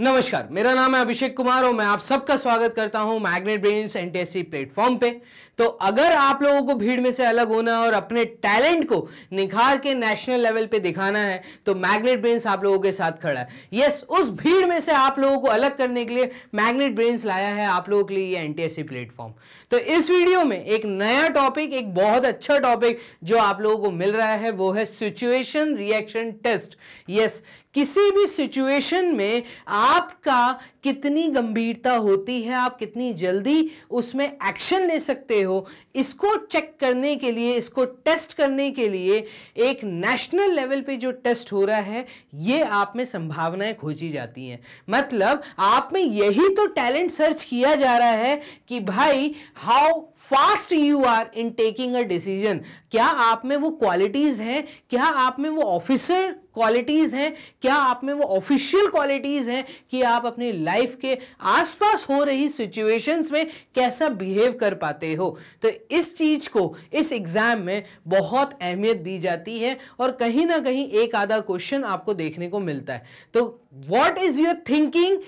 नमस्कार मेरा नाम है अभिषेक कुमार और मैं आप सबका स्वागत करता हूं मैग्नेट एस एनटीएससी प्लेटफॉर्म पे तो अगर आप लोगों को भीड़ में से अलग होना और अपने टैलेंट को निखार के नेशनल लेवल पे दिखाना है तो मैग्नेट ब्रेन्स आप लोगों के साथ खड़ा है यस उस भीड़ में से आप लोगों को अलग करने के लिए मैग्नेट ब्रेन्स लाया है आप लोगों के लिए ये एनटीएससी प्लेटफॉर्म तो इस वीडियो में एक नया टॉपिक एक बहुत अच्छा टॉपिक जो आप लोगों को मिल रहा है वो है सिचुएशन रिएक्शन टेस्ट यस किसी भी सिचुएशन में आपका कितनी गंभीरता होती है आप कितनी जल्दी उसमें एक्शन ले सकते हो इसको चेक करने के लिए इसको टेस्ट करने के लिए एक नेशनल लेवल पे जो टेस्ट हो रहा है ये आप में संभावनाएं खोजी जाती हैं मतलब आप में यही तो टैलेंट सर्च किया जा रहा है कि भाई how fast you are in taking a decision क्या आप में वो क्वालिटीज़ हैं क्या आप में वो ऑफिसर क्वालिटीज़ हैं क्या आप में वो ऑफिशियल क्वालिटीज़ हैं कि आप अपनी लाइफ के आसपास हो रही सिचुएशंस में कैसा बिहेव कर पाते हो तो इस चीज़ को इस एग्ज़ाम में बहुत अहमियत दी जाती है और कहीं ना कहीं एक आधा क्वेश्चन आपको देखने को मिलता है तो what is your thinking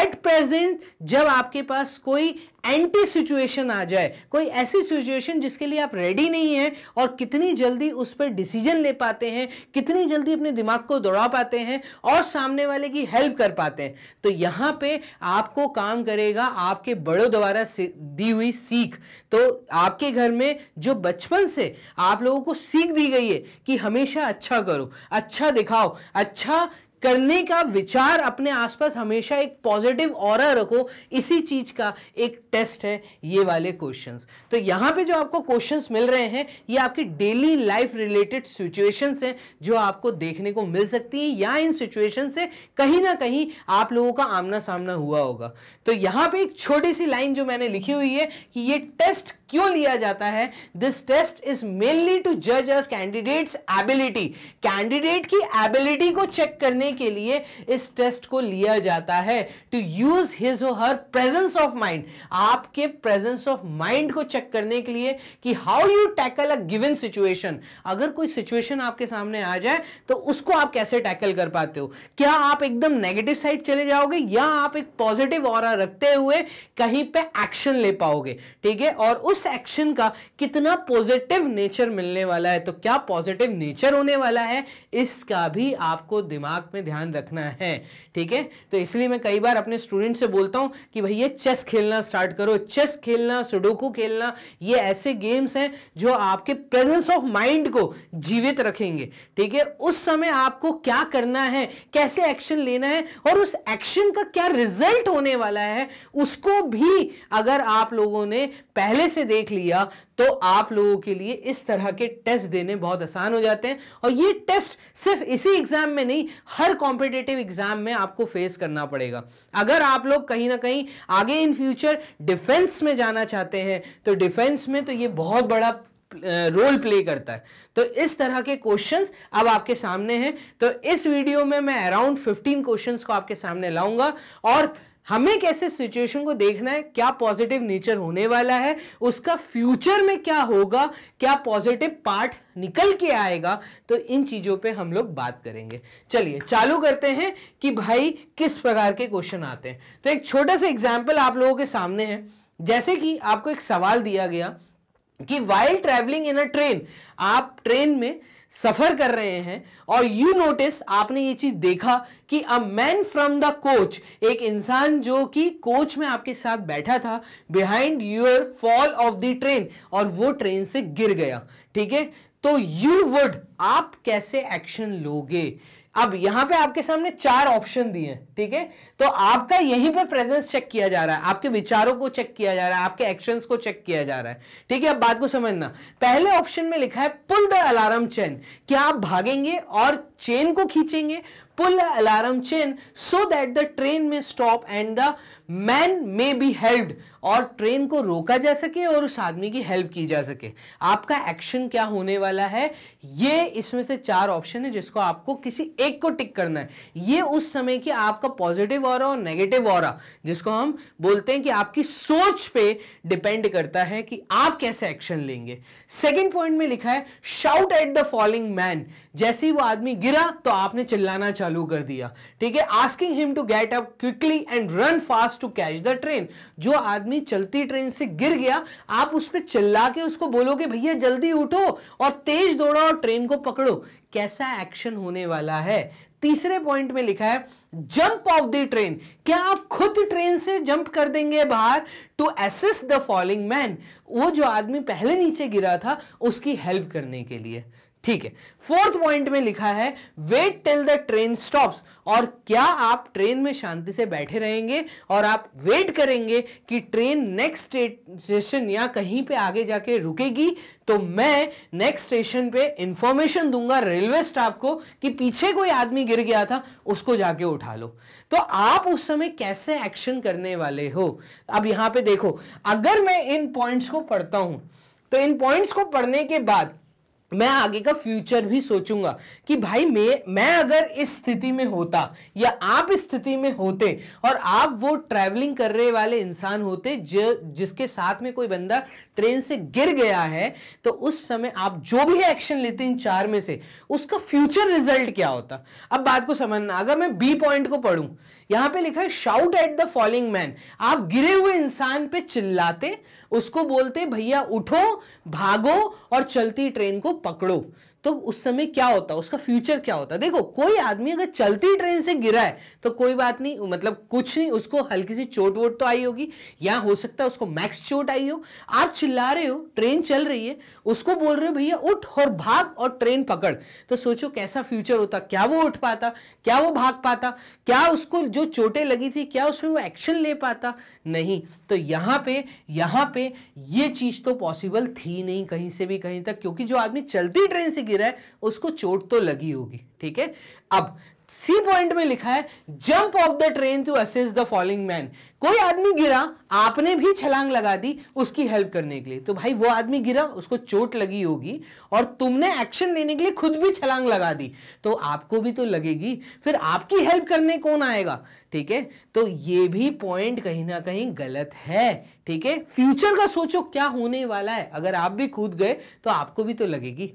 at present जब आपके पास कोई एंटी सिचुएशन आ जाए कोई ऐसी सिचुएशन जिसके लिए आप रेडी नहीं हैं और कितनी जल्दी उस पर डिसीजन ले पाते हैं कितनी जल्दी अपने दिमाग को दौड़ा पाते हैं और सामने वाले की हेल्प कर पाते हैं तो यहाँ पे आपको काम करेगा आपके बड़ों द्वारा दी हुई सीख तो आपके घर में जो बचपन से आप लोगों को सीख दी गई है कि हमेशा अच्छा करो अच्छा दिखाओ अच्छा करने का विचार अपने आसपास हमेशा एक पॉजिटिव और रखो इसी चीज का एक टेस्ट है ये वाले क्वेश्चन तो यहाँ पे जो आपको क्वेश्चन मिल रहे हैं ये आपकी डेली लाइफ रिलेटेड सिचुएशन है जो आपको देखने को मिल सकती है या इन सिचुएशन से कहीं ना कहीं आप लोगों का आमना सामना हुआ होगा तो यहाँ पे एक छोटी सी लाइन जो मैंने लिखी हुई है कि ये टेस्ट क्यों लिया जाता है this test is mainly to जज अस कैंडिडेट्स एबिलिटी कैंडिडेट की एबिलिटी को चेक करने के लिए इस टेस्ट को लिया जाता है to use his her presence of mind आपके प्रेजेंस ऑफ माइंड को चेक करने के लिए कि how you tackle a given situation अगर कोई सिचुएशन आपके सामने आ जाए तो उसको आप कैसे टैकल कर पाते हो क्या आप एकदम नेगेटिव साइड चले जाओगे या आप एक पॉजिटिव और रखते हुए कहीं पे एक्शन ले पाओगे ठीक है और उस एक्शन का कितना पॉजिटिव नेचर मिलने वाला है तो क्या पॉजिटिव नेचर होने वाला है इसका भी आपको दिमाग में ध्यान रखना है ठीक है तो इसलिए मैं कई बार अपने स्टूडेंट से बोलता हूँ कि भैया चेस खेलना स्टार्ट करो चेस खेलना सुडोकू खेलना ये ऐसे गेम्स हैं जो आपके प्रेजेंस ऑफ माइंड को जीवित रखेंगे ठीक है उस समय आपको क्या करना है कैसे एक्शन लेना है और उस एक्शन का क्या रिजल्ट होने वाला है उसको भी अगर आप लोगों ने पहले से देख लिया तो आप लोगों के लिए इस तरह के टेस्ट देने बहुत आसान हो जाते हैं और ये टेस्ट सिर्फ इसी एग्जाम में नहीं हर कॉम्पिटेटिव एग्जाम में आपको फेस करना पड़ेगा अगर आप लोग कहीं ना कहीं आगे इन फ्यूचर डिफेंस में जाना चाहते हैं तो डिफेंस में तो ये बहुत बड़ा रोल प्ले करता है तो इस तरह के क्वेश्चंस अब आपके सामने हैं तो इस वीडियो में मैं अराउंड 15 क्वेश्चंस को आपके सामने लाऊंगा और हमें कैसे सिचुएशन को देखना है क्या पॉजिटिव नेचर होने वाला है उसका फ्यूचर में क्या होगा क्या पॉजिटिव पार्ट निकल के आएगा तो इन चीज़ों पे हम लोग बात करेंगे चलिए चालू करते हैं कि भाई किस प्रकार के क्वेश्चन आते हैं तो एक छोटा सा एग्जाम्पल आप लोगों के सामने है जैसे कि आपको एक सवाल दिया गया कि while travelling in a train आप ट्रेन में सफ़र कर रहे हैं और यू नोटिस आपने ये चीज़ देखा कि a man from the coach एक इंसान जो कि कोच में आपके साथ बैठा था behind your fall off the train और वो ट्रेन से गिर गया ठीक है तो यू वुड आप कैसे एक्शन लोगे अब यहां पे आपके सामने चार ऑप्शन दिए हैं ठीक है तो आपका यहीं पे प्रेजेंस चेक किया जा रहा है आपके विचारों को चेक किया जा रहा है आपके एक्शंस को चेक किया जा रहा है ठीक है अब बात को समझना पहले ऑप्शन में लिखा है पुल द अलार्म चेन क्या आप भागेंगे और चेन को खींचेंगे pull alarm chain so that the train may stop and the man may be held और ट्रेन को रोका जा सके और उस आदमी की हेल्प की जा सके आपका एक्शन क्या होने वाला है ये इसमें से चार ऑप्शन है जिसको आपको किसी एक को टिक करना है ये उस समय की आपका पॉजिटिव और नेगेटिव और जिसको हम बोलते हैं कि आपकी सोच पे डिपेंड करता है कि आप कैसे एक्शन लेंगे सेकेंड पॉइंट में लिखा है shout at the following man जैसे ही वो आदमी गिरा तो आपने चिल्लाना चालू कर दिया ठीक है asking him to get up quickly and run fast to catch the train जो आदमी आदमी चलती ट्रेन से गिर गया आप उस पर चिल्ला के उसको बोलोगे भैया जल्दी उठो और तेज दौड़ो और ट्रेन को पकड़ो कैसा एक्शन होने वाला है तीसरे पॉइंट में लिखा है जंप ऑफ द ट्रेन क्या आप खुद ट्रेन से जंप कर देंगे बाहर to assist the falling man वो जो आदमी पहले नीचे गिरा था उसकी हेल्प करने के लिए ठीक है फोर्थ पॉइंट में लिखा है wait till the train stops और क्या आप ट्रेन में शांति से बैठे रहेंगे और आप वेट करेंगे कि ट्रेन नेक्स्ट स्टेशन या कहीं पे आगे जाके रुकेगी तो मैं नेक्स्ट स्टेशन पे इंफॉर्मेशन दूंगा रेलवे स्टाफ को कि पीछे कोई आदमी गिर गया था उसको जाके उठा लो तो आप उस समय कैसे एक्शन करने वाले हो अब यहां पे देखो अगर मैं इन पॉइंट्स को पढ़ता हूं तो इन पॉइंट्स को पढ़ने के बाद मैं आगे का फ्यूचर भी सोचूंगा कि भाई मैं मैं अगर इस स्थिति में होता या आप इस स्थिति में होते और आप वो ट्रैवलिंग करने वाले इंसान होते जो जिसके साथ में कोई बंदा ट्रेन से गिर गया है तो उस समय आप जो भी एक्शन लेते इन चार में से उसका फ्यूचर रिजल्ट क्या होता अब बात को समझना अगर मैं बी पॉइंट को पढ़ूं यहां पे लिखा है shout at the following man आप गिरे हुए इंसान पे चिल्लाते उसको बोलते भैया उठो भागो और चलती ट्रेन को पकड़ो तो उस समय क्या होता उसका फ्यूचर क्या होता है देखो कोई आदमी अगर चलती ट्रेन से गिरा है तो कोई बात नहीं मतलब कुछ नहीं उसको हल्की सी चोट वोट तो आई होगी या हो सकता है उसको मैक्स चोट आई हो आप चिल्ला रहे हो ट्रेन चल रही है उसको बोल रहे हो भैया उठ और भाग और ट्रेन पकड़ तो सोचो कैसा फ्यूचर होता क्या वो उठ पाता क्या वो भाग पाता क्या उसको जो चोटें लगी थी क्या उसमें वो एक्शन ले पाता नहीं तो यहाँ पे यहां पे ये चीज़ तो पॉसिबल थी नहीं कहीं से भी कहीं तक क्योंकि जो आदमी चलती ट्रेन से गिरा गिरा है उसको चोट तो लगी होगी ठीक है अब सी पॉइंट में लिखा है jump off the train to assist the following man कोई आदमी गिरा आपने भी छलांग लगा दी उसकी हेल्प करने के लिए तो भाई वो आदमी गिरा उसको चोट लगी होगी और तुमने एक्शन लेने के लिए खुद भी छलांग लगा दी तो आपको भी तो लगेगी फिर आपकी हेल्प करने कौन आएगा ठीक है तो ये भी पॉइंट कहीं ना कहीं गलत है ठीक है फ्यूचर का सोचो क्या होने वाला है अगर आप भी कूद गए तो आपको भी तो लगेगी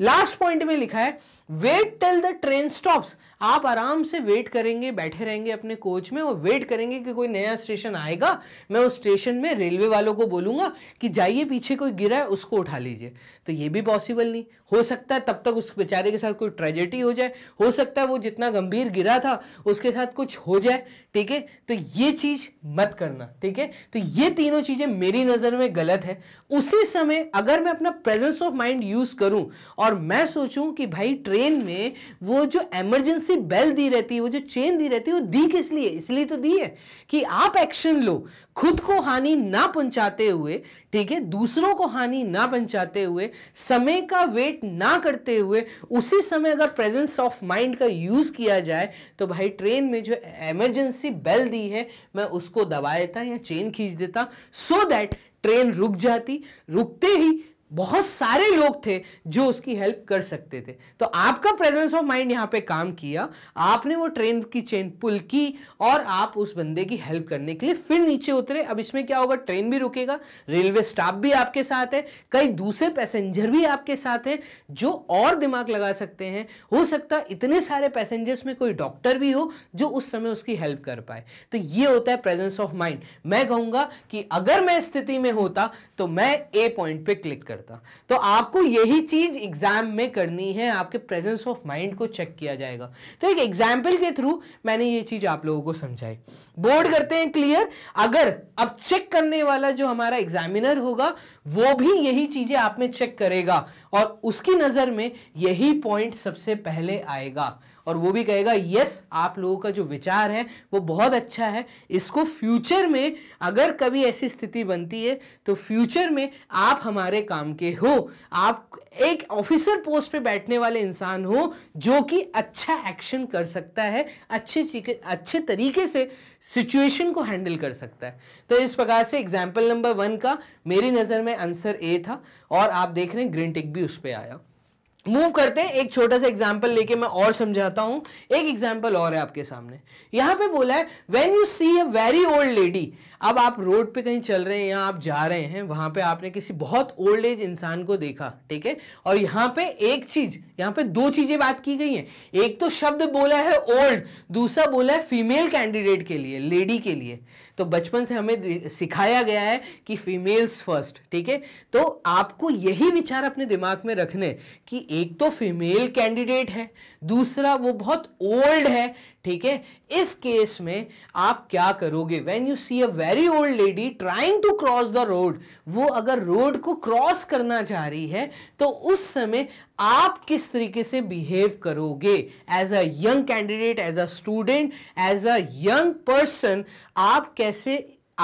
लास्ट पॉइंट में लिखा है wait till the train stops आप आराम से वेट करेंगे बैठे रहेंगे अपने कोच में और वेट करेंगे कि कोई नया स्टेशन आएगा मैं उस स्टेशन में रेलवे वालों को बोलूंगा कि जाइए पीछे कोई गिरा है उसको उठा लीजिए तो ये भी पॉसिबल नहीं हो सकता है तब तक उस बेचारे के साथ कोई ट्रेजेडी हो जाए हो सकता है वो जितना गंभीर गिरा था उसके साथ कुछ हो जाए ठीक है तो ये चीज़ मत करना ठीक है तो ये तीनों चीज़ें मेरी नज़र में गलत है उसी समय अगर मैं अपना प्रेजेंस ऑफ माइंड यूज़ करूं और मैं सोचू कि भाई ट्रेन ट्रेन में वो जो एमरजेंसी बेल दी रहती है वो जो चेन दी रहती है वो दी किस लिए इसलिए तो दी है कि आप एक्शन लो खुद को हानि ना पहुंचाते हुए ठीक है दूसरों को हानि ना पहुंचाते हुए समय का वेट ना करते हुए उसी समय अगर प्रेजेंस ऑफ माइंड का यूज किया जाए तो भाई ट्रेन में जो एमरजेंसी बेल दी है मैं उसको दबा देता या चेन खींच देता सो so दैट ट्रेन रुक जाती रुकते ही बहुत सारे लोग थे जो उसकी हेल्प कर सकते थे तो आपका प्रेजेंस ऑफ माइंड यहाँ पे काम किया आपने वो ट्रेन की चेन पुल की और आप उस बंदे की हेल्प करने के लिए फिर नीचे उतरे अब इसमें क्या होगा ट्रेन भी रुकेगा रेलवे स्टाफ भी आपके साथ है कई दूसरे पैसेंजर भी आपके साथ हैं जो और दिमाग लगा सकते हैं हो सकता इतने सारे पैसेंजर्स में कोई डॉक्टर भी हो जो उस समय उसकी हेल्प कर पाए तो ये होता है प्रेजेंस ऑफ माइंड मैं कहूँगा कि अगर मैं स्थिति में होता तो मैं ए पॉइंट पर क्लिक कर करता तो आपको यही चीज़ एग्ज़ाम में करनी है आपके प्रेजेंस ऑफ माइंड को चेक किया जाएगा तो एक एग्जाम्पल के थ्रू मैंने ये चीज़ आप लोगों को समझाई बोर्ड करते हैं क्लियर अगर अब चेक करने वाला जो हमारा एग्जामिनर होगा वो भी यही चीज़ें आप में चेक करेगा और उसकी नज़र में यही पॉइंट सबसे पहले आएगा और वो भी कहेगा यस आप लोगों का जो विचार है वो बहुत अच्छा है इसको फ्यूचर में अगर कभी ऐसी स्थिति बनती है तो फ्यूचर में आप हमारे काम के हो आप एक ऑफिसर पोस्ट पे बैठने वाले इंसान हो जो कि अच्छा एक्शन कर सकता है अच्छे अच्छे तरीके से सिचुएशन को हैंडल कर सकता है तो इस प्रकार से एग्जाम्पल नंबर वन का मेरी नज़र में आंसर ए था और आप देख रहे हैं ग्रीन टिक भी उस पर आया मूव करते हैं एक छोटा सा एग्जाम्पल लेके मैं और समझाता हूं एक एग्जाम्पल और है आपके सामने यहां पे बोला है when you see a very old lady अब आप रोड पे कहीं चल रहे हैं या आप जा रहे हैं वहां पे आपने किसी बहुत ओल्ड एज इंसान को देखा ठीक है और यहाँ पे एक चीज यहाँ पे दो चीजें बात की गई हैं एक तो शब्द बोला है ओल्ड दूसरा बोला है फीमेल कैंडिडेट के लिए लेडी के लिए तो बचपन से हमें सिखाया गया है कि फीमेल्स फर्स्ट ठीक है तो आपको यही विचार अपने दिमाग में रखने कि एक तो फीमेल कैंडिडेट है दूसरा वो बहुत ओल्ड है ठीक है इस केस में आप क्या करोगे when you see a very old lady trying to cross the road वो अगर रोड को क्रॉस करना चाह रही है तो उस समय आप किस तरीके से बिहेव करोगे as a young candidate as a student as a young person आप कैसे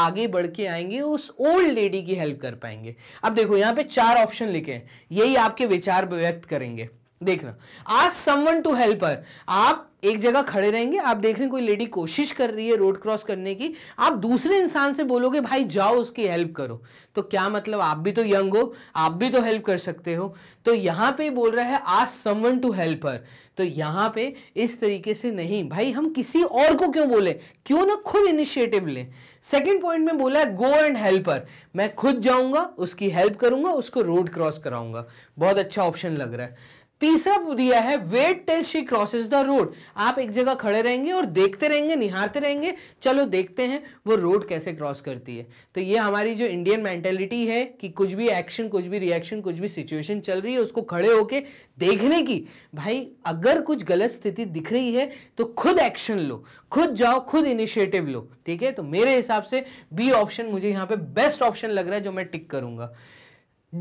आगे बढ़ के आएंगे उस ओल्ड लेडी की हेल्प कर पाएंगे अब देखो यहां पे चार ऑप्शन लिखे हैं यही आपके विचार व्यक्त करेंगे देखना आज समवन टू हेल्प हर आप एक जगह खड़े रहेंगे आप देख रहे हैं कोई लेडी कोशिश कर रही है रोड क्रॉस करने की आप दूसरे इंसान से बोलोगे भाई जाओ उसकी हेल्प करो तो क्या मतलब आप भी तो यंग हो आप भी तो हेल्प कर सकते हो तो यहां पे बोल रहा है आज समवन टू हेल्प हर तो यहाँ पे इस तरीके से नहीं भाई हम किसी और को क्यों बोले क्यों ना खुद इनिशिएटिव लें सेकेंड पॉइंट में बोला है गो एंड हेल्प हर मैं खुद जाऊंगा उसकी हेल्प करूंगा उसको रोड क्रॉस कराऊंगा बहुत अच्छा ऑप्शन लग रहा है तीसरा दिया है wait till she crosses the road आप एक जगह खड़े रहेंगे और देखते रहेंगे निहारते रहेंगे चलो देखते हैं वो रोड कैसे क्रॉस करती है तो ये हमारी जो इंडियन मेंटेलिटी है कि कुछ भी एक्शन कुछ भी रिएक्शन कुछ भी सिचुएशन चल रही है उसको खड़े होके देखने की भाई अगर कुछ गलत स्थिति दिख रही है तो खुद एक्शन लो खुद जाओ खुद इनिशिएटिव लो ठीक है तो मेरे हिसाब से बी ऑप्शन मुझे यहाँ पे बेस्ट ऑप्शन लग रहा है जो मैं टिक करूंगा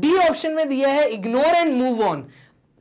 डी ऑप्शन में दिया है इग्नोर एंड मूव ऑन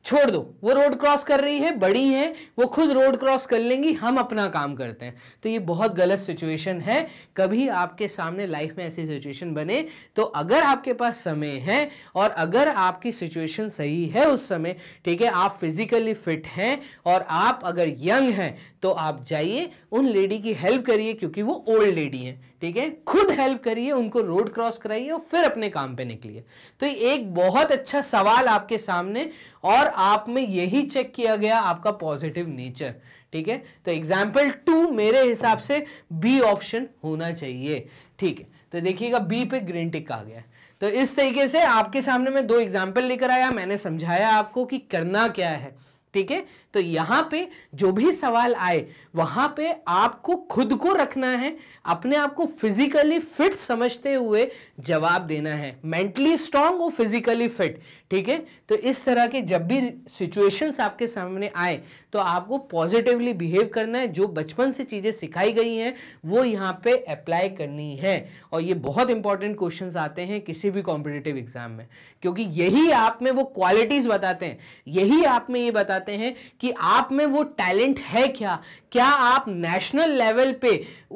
छोड़ दो वो रोड क्रॉस कर रही है बड़ी है वो खुद रोड क्रॉस कर लेंगी हम अपना काम करते हैं तो ये बहुत गलत सिचुएशन है कभी आपके सामने लाइफ में ऐसी सिचुएशन बने तो अगर आपके पास समय है और अगर आपकी सिचुएशन सही है उस समय ठीक है आप फिजिकली फिट हैं और आप अगर यंग हैं तो आप जाइए उन लेडी की हेल्प करिए क्योंकि वो ओल्ड लेडी हैं ठीक है खुद हेल्प करिए उनको रोड क्रॉस कराइए और फिर अपने काम पे निकलिए तो ये एक बहुत अच्छा सवाल आपके सामने और आप में यही चेक किया गया आपका पॉजिटिव नेचर ठीक है तो एग्जाम्पल टू मेरे हिसाब से बी ऑप्शन होना चाहिए ठीक है तो देखिएगा बी पे ग्रीन टिक आ गया तो इस तरीके से आपके सामने मैं दो एग्जाम्पल लेकर आया मैंने समझाया आपको कि करना क्या है ठीक है तो यहां पे जो भी सवाल आए वहां पे आपको खुद को रखना है अपने आप को फिजिकली फिट समझते हुए जवाब देना है मेंटली स्ट्रांग और फिजिकली फिट ठीक है तो इस तरह के जब भी सिचुएशंस आपके सामने आए तो आपको पॉजिटिवली बिहेव करना है जो बचपन से चीज़ें सिखाई गई हैं वो यहां पे अप्लाई करनी है और ये बहुत इंपॉर्टेंट क्वेश्चन आते हैं किसी भी कॉम्पिटेटिव एग्जाम में क्योंकि यही आप में वो क्वालिटीज़ बताते हैं यही आप में ये बताते हैं कि कि आप में वो टैलेंट है क्या क्या आप नेशनल लेवल पे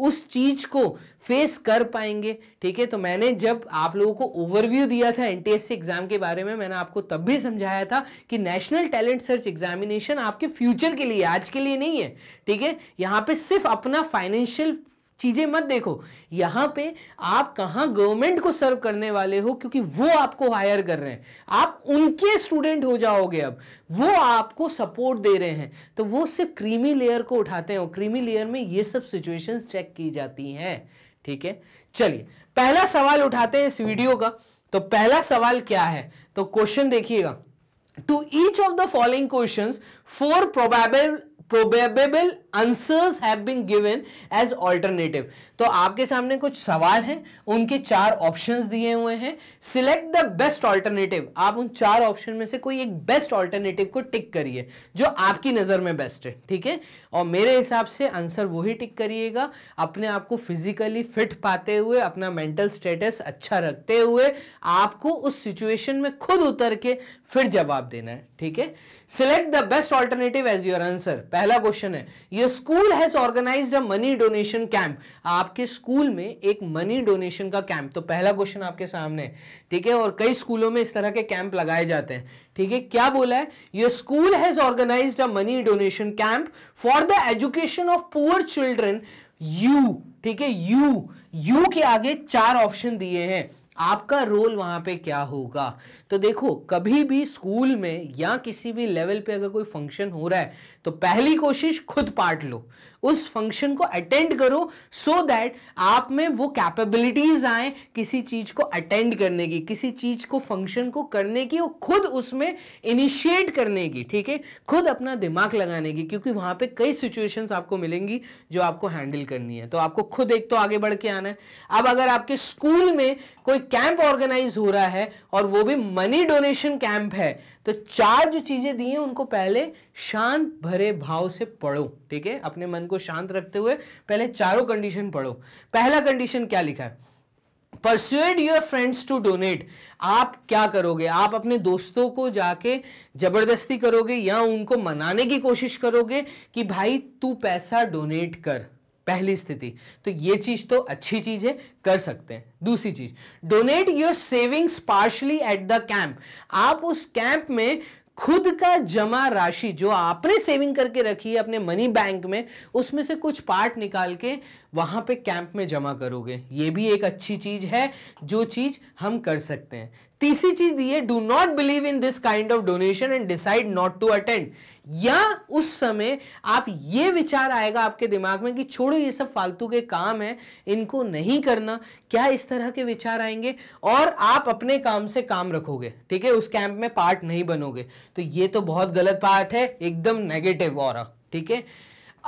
उस चीज़ को फेस कर पाएंगे ठीक है तो मैंने जब आप लोगों को ओवरव्यू दिया था एनटीएससी एग्ज़ाम के बारे में मैंने आपको तब भी समझाया था कि नेशनल टैलेंट सर्च एग्जामिनेशन आपके फ्यूचर के लिए आज के लिए नहीं है ठीक है यहाँ पे सिर्फ अपना फाइनेंशियल चीज़ें मत देखो यहां पे आप कहाँ गवर्नमेंट को सर्व करने वाले हो क्योंकि वो आपको हायर कर रहे हैं आप उनके स्टूडेंट हो जाओगे अब वो आपको सपोर्ट दे रहे हैं तो वो सिर्फ क्रीमी लेयर को उठाते हैं क्रीमी लेयर में ये सब सिचुएशंस चेक की जाती हैं ठीक है चलिए पहला सवाल उठाते हैं इस वीडियो का तो पहला सवाल क्या है तो क्वेश्चन देखिएगा to each of the following question four probable probable answers have been given as alternative तो आपके सामने कुछ सवाल हैं उनके चार ऑप्शंस दिए हुए हैं सिलेक्ट द बेस्ट ऑल्टरनेटिव आप उन चार ऑप्शन में से कोई एक बेस्ट ऑल्टरनेटिव को टिक करिए जो आपकी नज़र में बेस्ट है ठीक है और मेरे हिसाब से आंसर वही टिक करिएगा अपने आप को फिजिकली फिट पाते हुए अपना मेंटल स्टेटस अच्छा रखते हुए आपको उस सिचुएशन में खुद उतर के फिर जवाब देना है ठीक है select the best alternative as your answer पहला क्वेश्चन है ये your school has organise a money donation camp आपके स्कूल में एक मनी डोनेशन का कैंप तो पहला क्वेश्चन आपके सामने ठीक है और कई स्कूलों में इस तरह के कैंप लगाए जाते हैं ठीक है क्या बोला है your school has organise a money donation camp for the education of poor children you ठीक है यू यू के आगे चार ऑप्शन दिए हैं आपका रोल वहाँ पे क्या होगा तो देखो कभी भी स्कूल में या किसी भी लेवल पे अगर कोई फंक्शन हो रहा है तो पहली कोशिश खुद पार्ट लो उस फंक्शन को अटेंड करो सो so दैट आप में वो कैपेबिलिटीज आए किसी चीज को अटेंड करने की किसी चीज को फंक्शन को करने की और खुद उसमें इनिशिएट करने की ठीक है खुद अपना दिमाग लगाने की क्योंकि वहां पे कई सिचुएशंस आपको मिलेंगी जो आपको हैंडल करनी है तो आपको खुद एक तो आगे बढ़ के आना है अब अगर आपके स्कूल में कोई कैंप ऑर्गेनाइज हो रहा है और वो भी मनी डोनेशन कैंप है तो चार जो चीज़ें दी हैं उनको पहले शांत भरे भाव से पढ़ो ठीक है अपने मन को शांत रखते हुए पहले चारों कंडीशन पढ़ो पहला कंडीशन क्या लिखा है persuade your friends to donate आप क्या करोगे आप अपने दोस्तों को जाके जबरदस्ती करोगे या उनको मनाने की कोशिश करोगे कि भाई तू पैसा डोनेट कर पहली स्थिति तो ये चीज तो अच्छी चीज है कर सकते हैं दूसरी चीज donate your savings partly at the camp आप उस कैंप में खुद का जमा राशि जो आपने सेविंग करके रखी है अपने मनी बैंक में उसमें से कुछ पार्ट निकाल के वहां पे कैंप में जमा करोगे ये भी एक अच्छी चीज़ है जो चीज़ हम कर सकते हैं तीसरी चीज दी है do not believe in this kind of donation and decide not to attend या उस समय आप ये विचार आएगा आपके दिमाग में कि छोड़ो ये सब फालतू के काम है इनको नहीं करना क्या इस तरह के विचार आएंगे और आप अपने काम से काम रखोगे ठीक है उस कैंप में पार्ट नहीं बनोगे तो ये तो बहुत गलत पार्ट है एकदम नेगेटिव और ठीक है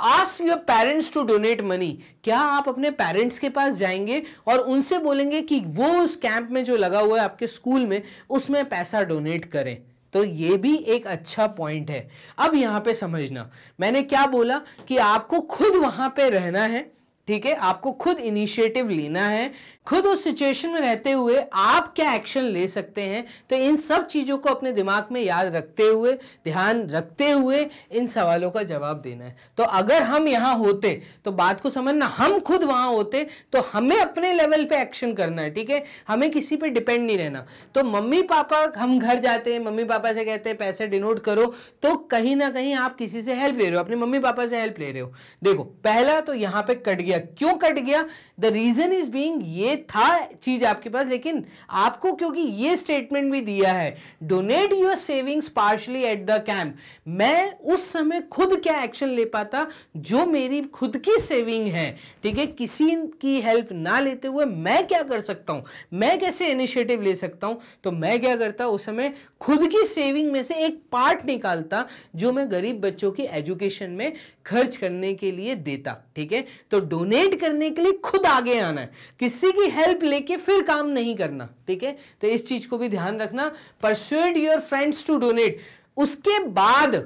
ask your parents to donate money क्या आप अपने पेरेंट्स के पास जाएंगे और उनसे बोलेंगे कि वो उस कैंप में जो लगा हुआ है आपके स्कूल में उसमें पैसा डोनेट करें तो ये भी एक अच्छा पॉइंट है अब यहां पे समझना मैंने क्या बोला कि आपको खुद वहां पे रहना है ठीक है आपको खुद इनिशिएटिव लेना है खुद उस सिचुएशन में रहते हुए आप क्या एक्शन ले सकते हैं तो इन सब चीज़ों को अपने दिमाग में याद रखते हुए ध्यान रखते हुए इन सवालों का जवाब देना है तो अगर हम यहाँ होते तो बात को समझना हम खुद वहाँ होते तो हमें अपने लेवल पे एक्शन करना है ठीक है हमें किसी पे डिपेंड नहीं रहना तो मम्मी पापा हम घर जाते हैं मम्मी पापा से कहते हैं पैसे डिनोट करो तो कहीं ना कहीं आप किसी से हेल्प ले रहे हो अपने मम्मी पापा से हेल्प ले रहे हो देखो पहला तो यहाँ पर कट गया क्यों कट गया द रीज़न इज़ बींग ये था चीज़ आपके पास लेकिन आपको क्योंकि ये स्टेटमेंट भी दिया है donate your savings partly at the camp मैं उस समय खुद क्या एक्शन ले पाता जो मेरी खुद की सेविंग है ठीक है किसी की हेल्प ना लेते हुए मैं क्या कर सकता हूं मैं कैसे इनिशिएटिव ले सकता हूं तो मैं क्या करता उस समय खुद की सेविंग में से एक पार्ट निकालता जो मैं गरीब बच्चों की एजुकेशन में खर्च करने के लिए देता ठीक है तो डोनेट करने के लिए खुद आगे आना है किसी की की हेल्प लेके फिर काम नहीं करना ठीक है तो इस चीज को भी ध्यान रखना persuade your friends to donate उसके बाद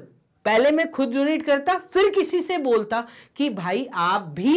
पहले मैं खुद डोनेट करता फिर किसी से बोलता कि भाई आप भी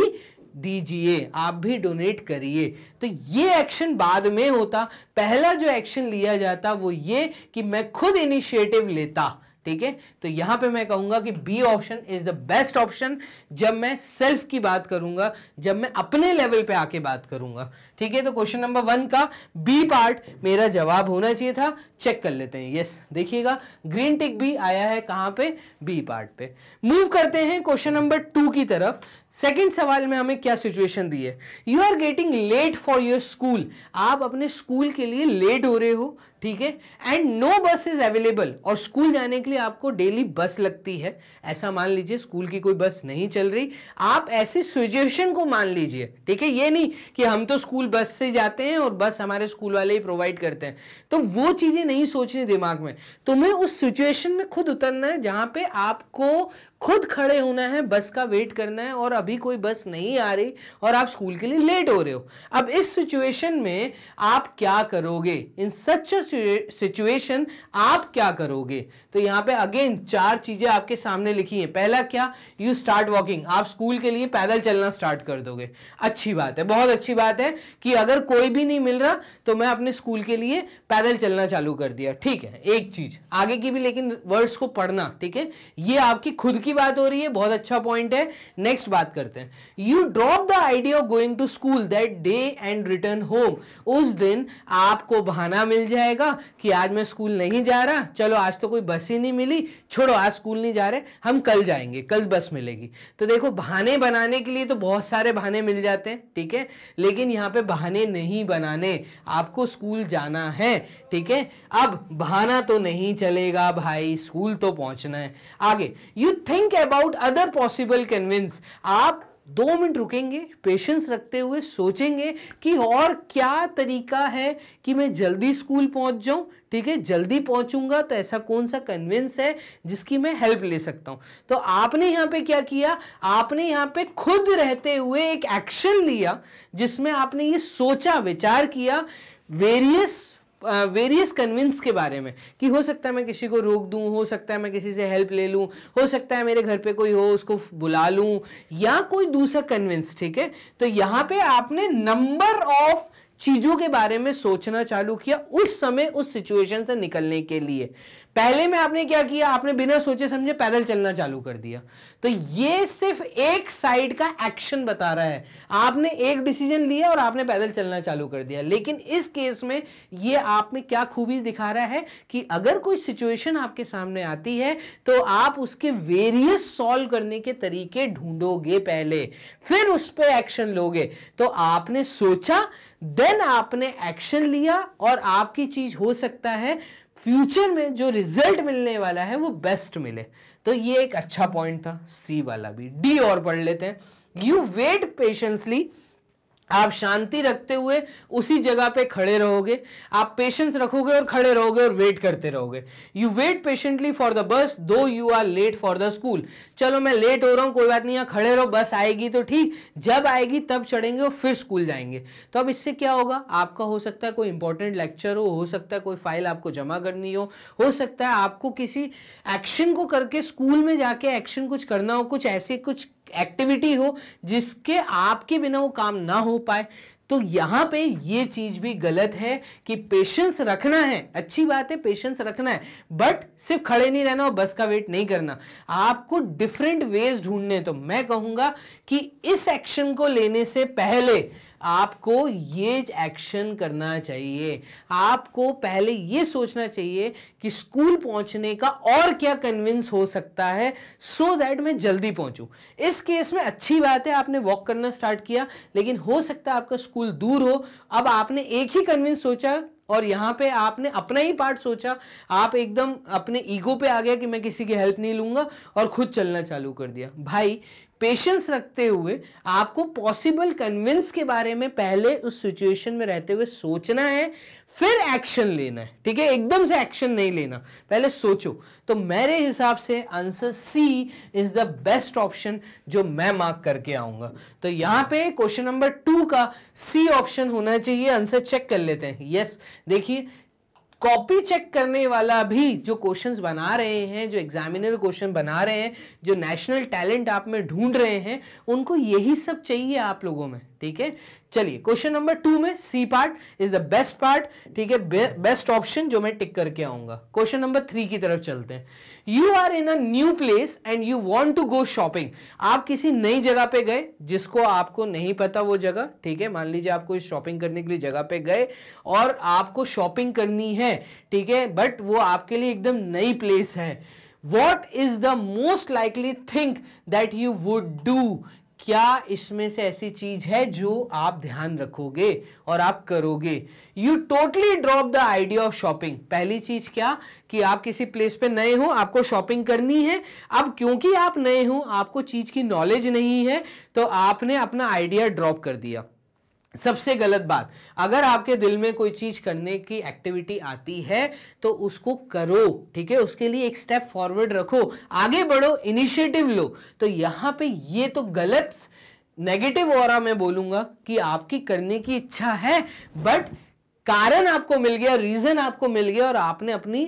दीजिए आप भी डोनेट करिए तो ये एक्शन बाद में होता पहला जो एक्शन लिया जाता वो ये कि मैं खुद इनिशिएटिव लेता ठीक है तो यहां पे मैं कहूंगा कि B option is the best option जब मैं सेल्फ की बात करूंगा जब मैं अपने लेवल पे आके बात करूंगा ठीक है तो क्वेश्चन नंबर वन का बी पार्ट मेरा जवाब होना चाहिए था चेक कर लेते हैं यस देखिएगा ग्रीन टिक भी आया है कहां पे बी पार्ट पे मूव करते हैं क्वेश्चन नंबर टू की तरफ सेकेंड सवाल में हमें क्या सिचुएशन दी है you are getting late for your school आप अपने स्कूल के लिए लेट हो रहे हो ठीक है and no bus is available और स्कूल जाने के लिए आपको डेली बस लगती है ऐसा मान लीजिए स्कूल की कोई बस नहीं चल रही आप ऐसे सिचुएशन को मान लीजिए ठीक है ये नहीं कि हम तो स्कूल बस से जाते हैं और बस हमारे स्कूल वाले ही प्रोवाइड करते हैं तो वो चीज़ें नहीं सोचनी दिमाग में तुम्हें उस सिचुएशन में खुद उतरना है जहां पे आपको खुद खड़े होना है बस का वेट करना है और अभी कोई बस नहीं आ रही और आप स्कूल के लिए लेट हो रहे हो अब इस सिचुएशन में आप क्या करोगे इन सच सिचुएशन आप क्या करोगे तो यहाँ पे अगेन चार चीज़ें आपके सामने लिखी हैं पहला क्या यू स्टार्ट वॉकिंग आप स्कूल के लिए पैदल चलना स्टार्ट कर दोगे अच्छी बात है बहुत अच्छी बात है कि अगर कोई भी नहीं मिल रहा तो मैं अपने स्कूल के लिए पैदल चलना चालू कर दिया ठीक है एक चीज़ आगे की भी लेकिन वर्ड्स को पढ़ना ठीक है ये आपकी खुद की की बात हो रही है बहुत अच्छा पॉइंट है नेक्स्ट बात करते हैं you drop the idea of going to school that day and return home उस दिन आपको बहाना मिल जाएगा कि आज मैं स्कूल नहीं जा रहा चलो आज तो कोई बस ही नहीं मिली छोड़ो आज स्कूल नहीं जा रहे हम कल जाएंगे कल बस मिलेगी तो देखो बहाने बनाने के लिए तो बहुत सारे बहाने मिल जाते हैं ठीक है लेकिन यहाँ पे बहाने नहीं बनाने आपको स्कूल जाना है ठीक है अब बहाना तो नहीं चलेगा भाई स्कूल तो पहुंचना है आगे you think about other possible convince आप दो मिनट रुकेंगे पेशेंस रखते हुए सोचेंगे कि और क्या तरीका है कि मैं जल्दी स्कूल पहुंच जाऊं ठीक है जल्दी पहुंचूंगा तो ऐसा कौन सा कन्विंस है जिसकी मैं हेल्प ले सकता हूं तो आपने यहां पे क्या किया आपने यहां पे खुद रहते हुए एक एक्शन लिया जिसमें आपने ये सोचा विचार किया वेरियस वेरियस कन्विंस के बारे में कि हो सकता है मैं किसी को रोक दूं हो सकता है मैं किसी से हेल्प ले लूं हो सकता है मेरे घर पे कोई हो उसको बुला लूं या कोई दूसरा कन्विंस ठीक है तो यहाँ पे आपने नंबर ऑफ चीजों के बारे में सोचना चालू किया उस समय उस सिचुएशन से निकलने के लिए पहले में आपने क्या किया आपने बिना सोचे समझे पैदल चलना चालू कर दिया तो ये सिर्फ एक साइड का एक्शन बता रहा है आपने एक डिसीजन लिया और आपने पैदल चलना चालू कर दिया लेकिन इस केस में ये आप में क्या खूबी दिखा रहा है कि अगर कोई सिचुएशन आपके सामने आती है तो आप उसके वेरियस सॉल्व करने के तरीके ढूंढोगे पहले फिर उस पर एक्शन लोगे तो आपने सोचा देन आपने एक्शन लिया और आपकी चीज हो सकता है फ्यूचर में जो रिजल्ट मिलने वाला है वो बेस्ट मिले तो ये एक अच्छा पॉइंट था सी वाला भी डी और पढ़ लेते हैं यू वेट पेशेंसली आप शांति रखते हुए उसी जगह पे खड़े रहोगे आप पेशेंस रखोगे और खड़े रहोगे और वेट करते रहोगे you wait patiently for the bus though you are late for the school चलो मैं लेट हो रहा हूँ कोई बात नहीं यहाँ खड़े रहो बस आएगी तो ठीक जब आएगी तब चढ़ेंगे और फिर स्कूल जाएंगे तो अब इससे क्या होगा आपका हो सकता है कोई इंपॉर्टेंट लेक्चर हो हो सकता है कोई फाइल आपको जमा करनी हो हो सकता है आपको किसी एक्शन को करके स्कूल में जाके एक्शन कुछ करना हो कुछ ऐसे कुछ एक्टिविटी हो जिसके आपके बिना वो काम ना हो पाए तो यहां पे ये चीज़ भी गलत है कि पेशेंस रखना है अच्छी बात है पेशेंस रखना है बट सिर्फ खड़े नहीं रहना और बस का वेट नहीं करना आपको डिफरेंट वेज ढूंढने तो मैं कहूंगा कि इस एक्शन को लेने से पहले आपको ये एक्शन करना चाहिए आपको पहले ये सोचना चाहिए कि स्कूल पहुंचने का और क्या कन्विंस हो सकता है सो so दैट मैं जल्दी पहुंचूं इस केस में अच्छी बात है आपने वॉक करना स्टार्ट किया लेकिन हो सकता है आपका स्कूल दूर हो अब आपने एक ही कन्विंस सोचा और यहाँ पे आपने अपना ही पार्ट सोचा आप एकदम अपने ईगो पे आ गया कि मैं किसी की हेल्प नहीं लूंगा और खुद चलना चालू कर दिया भाई पेशेंस रखते हुए आपको पॉसिबल कन्विंस के बारे में पहले उस सिचुएशन में रहते हुए सोचना है फिर एक्शन लेना है ठीक है एकदम से एक्शन नहीं लेना पहले सोचो तो मेरे हिसाब से answer C is the best option जो मैं मार्क करके आऊंगा तो यहां पे क्वेश्चन नंबर टू का सी ऑप्शन होना चाहिए आंसर चेक कर लेते हैं यस देखिए कॉपी चेक करने वाला भी जो क्वेश्चंस बना रहे हैं जो एग्जामिनर क्वेश्चन बना रहे हैं जो नेशनल टैलेंट आप में ढूंढ रहे हैं उनको यही सब चाहिए आप लोगों में ठीक है चलिए क्वेश्चन नंबर टू में C part is the best part ठीक है बेस्ट ऑप्शन जो मैं टिक करके आऊंगा क्वेश्चन नंबर थ्री की तरफ चलते हैं you are in a new place and you want to go shopping आप किसी नई जगह पे गए जिसको आपको नहीं पता वो जगह ठीक है मान लीजिए आपको शॉपिंग करने के लिए जगह पे गए और आपको शॉपिंग करनी है ठीक है बट वो आपके लिए एकदम नई प्लेस है what is the most likely think that you would do क्या इसमें से ऐसी चीज है जो आप ध्यान रखोगे और आप करोगे you totally drop the idea of shopping पहली चीज क्या कि आप किसी प्लेस पे नए हो आपको शॉपिंग करनी है अब क्योंकि आप नए हो आपको चीज की नॉलेज नहीं है तो आपने अपना आइडिया ड्रॉप कर दिया सबसे गलत बात अगर आपके दिल में कोई चीज़ करने की एक्टिविटी आती है तो उसको करो ठीक है उसके लिए एक स्टेप फॉरवर्ड रखो आगे बढ़ो इनिशिएटिव लो तो यहां पे ये तो गलत नेगेटिव और मैं बोलूंगा कि आपकी करने की इच्छा है बट कारण आपको मिल गया रीजन आपको मिल गया और आपने अपनी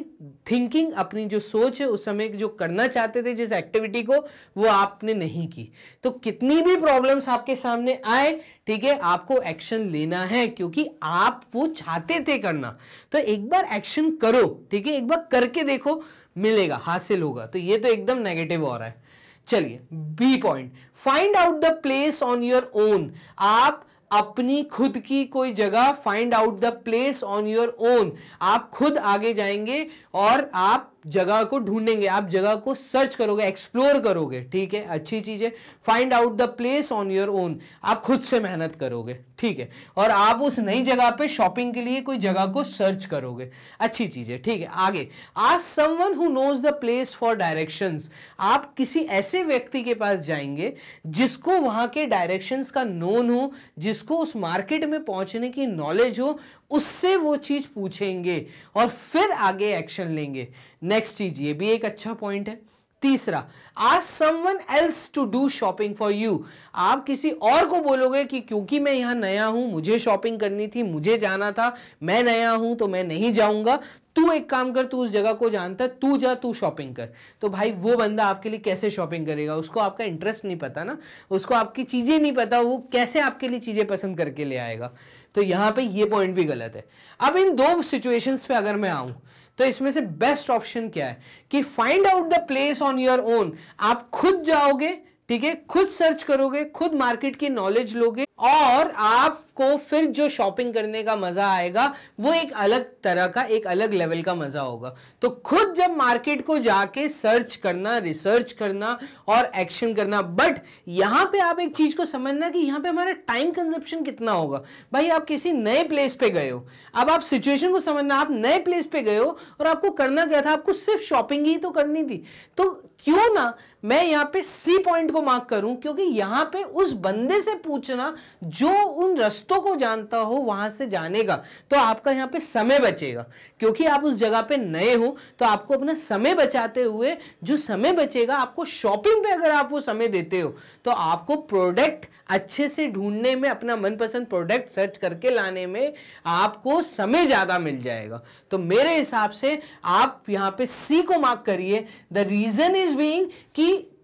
थिंकिंग अपनी जो सोच है उस समय जो करना चाहते थे जिस एक्टिविटी को वो आपने नहीं की तो कितनी भी प्रॉब्लम्स आपके सामने आए ठीक है आपको एक्शन लेना है क्योंकि आप वो चाहते थे करना तो एक बार एक्शन करो ठीक है एक बार करके देखो मिलेगा हासिल होगा तो ये तो एकदम नेगेटिव हो रहा है चलिए B point find out the place on your own आप अपनी खुद की कोई जगह find out the place on your own आप खुद आगे जाएंगे और आप जगह को ढूंढेंगे आप जगह को सर्च करोगे एक्सप्लोर करोगे ठीक है अच्छी चीज़ है find out the place on your own आप खुद से मेहनत करोगे ठीक है और आप उस नई जगह पे शॉपिंग के लिए कोई जगह को सर्च करोगे अच्छी चीज़ है ठीक है आगे ask someone who knows the place for directions आप किसी ऐसे व्यक्ति के पास जाएंगे जिसको वहाँ के डायरेक्शंस का नोन हो जिसको उस मार्केट में पहुँचने की नॉलेज हो उससे वो चीज़ पूछेंगे और फिर आगे एक्शन लेंगे नेक्स्ट चीज़ ये भी एक अच्छा पॉइंट है तीसरा ask someone else to do shopping for you आप किसी और को बोलोगे कि क्योंकि मैं यहां नया हूं मुझे शॉपिंग करनी थी मुझे जाना था मैं नया हूं तो मैं नहीं जाऊँगा तू एक काम कर तू उस जगह को जानता तू जा तू शॉपिंग कर तो भाई वो बंदा आपके लिए कैसे शॉपिंग करेगा उसको आपका इंटरेस्ट नहीं पता ना उसको आपकी चीज़ें नहीं पता वो कैसे आपके लिए चीज़ें पसंद करके ले आएगा तो यहां पे ये पॉइंट भी गलत है अब इन दो सिचुएशंस पे अगर मैं आऊं तो इसमें से बेस्ट ऑप्शन क्या है कि find out the place on your own आप खुद जाओगे ठीक है खुद सर्च करोगे खुद मार्केट की नॉलेज लोगे और आपको फिर जो शॉपिंग करने का मज़ा आएगा वो एक अलग तरह का एक अलग लेवल का मज़ा होगा तो खुद जब मार्केट को जाके सर्च करना रिसर्च करना और एक्शन करना बट यहाँ पे आप एक चीज़ को समझना कि यहाँ पे हमारा टाइम कंजप्शन कितना होगा भाई आप किसी नए प्लेस पे गए हो अब आप सिचुएशन को समझना आप नए प्लेस पे गए हो और आपको करना क्या था आपको सिर्फ शॉपिंग ही तो करनी थी तो क्यों ना मैं यहाँ पे सी पॉइंट को मार्क करूँ क्योंकि यहाँ पे उस बंदे से पूछना जो उन रस्तों को जानता हो वहां से जानेगा तो आपका यहाँ पे समय बचेगा क्योंकि आप उस जगह पे नए हो तो आपको अपना समय बचाते हुए जो समय बचेगा आपको शॉपिंग पे अगर आप वो समय देते हो तो आपको प्रोडक्ट अच्छे से ढूंढने में अपना मनपसंद प्रोडक्ट सर्च करके लाने में आपको समय ज़्यादा मिल जाएगा तो मेरे हिसाब से आप यहाँ पे सी को मार्क करिए द रीज़न इज़ बींग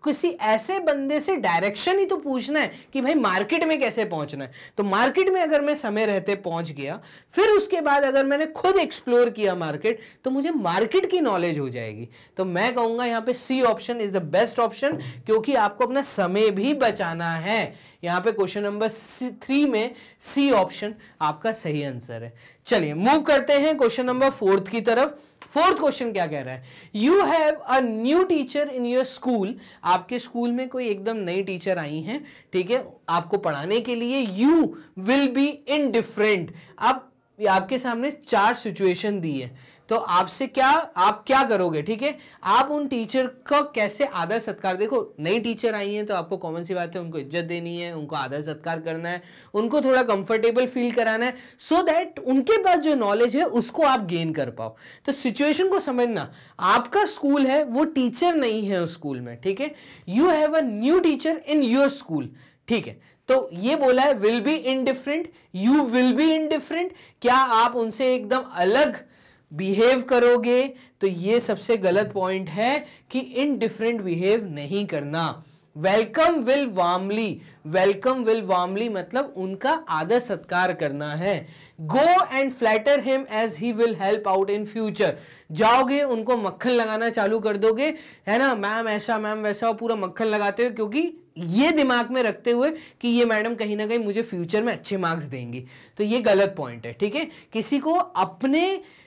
किसी ऐसे बंदे से डायरेक्शन ही तो पूछना है कि भाई मार्केट में कैसे पहुंचना है तो मार्केट में अगर मैं समय रहते पहुंच गया फिर उसके बाद अगर मैंने खुद एक्सप्लोर किया मार्केट तो मुझे मार्केट की नॉलेज हो जाएगी तो मैं कहूंगा यहाँ पे C option is the best option क्योंकि आपको अपना समय भी बचाना है यहाँ पे क्वेश्चन नंबर थ्री में सी ऑप्शन आपका सही आंसर है चलिए मूव करते हैं क्वेश्चन नंबर फोर्थ की तरफ फोर्थ क्वेश्चन क्या कह रहा है you have a new teacher in your school आपके स्कूल में कोई एकदम नई टीचर आई है ठीक है आपको पढ़ाने के लिए you will be indifferent अब आपके सामने चार सिचुएशन दी है तो आपसे क्या आप क्या करोगे ठीक है आप उन टीचर का कैसे आदर सत्कार देखो नई टीचर आई हैं तो आपको कॉमन सी बात है उनको इज्जत देनी है उनको आदर सत्कार करना है उनको थोड़ा कंफर्टेबल फील कराना है सो so दैट उनके पास जो नॉलेज है उसको आप गेन कर पाओ तो सिचुएशन को समझना आपका स्कूल है वो टीचर नहीं है उस स्कूल में ठीक है you have a new teacher in your school ठीक है तो ये बोला है will be indifferent you will be indifferent क्या आप उनसे एकदम अलग बिहेव करोगे तो ये सबसे गलत पॉइंट है कि इनडिफरेंट बिहेव नहीं करना welcome will warmly welcome will warmly मतलब उनका आदर सत्कार करना है go and flatter him as he will help out in future जाओगे उनको मक्खन लगाना चालू कर दोगे है ना मैम ऐसा मैम वैसा पूरा मक्खन लगाते हो क्योंकि ये दिमाग में रखते हुए कि ये मैडम कहीं ना कहीं मुझे फ्यूचर में अच्छे मार्क्स देंगी तो ये गलत पॉइंट है ठीक है किसी को अपने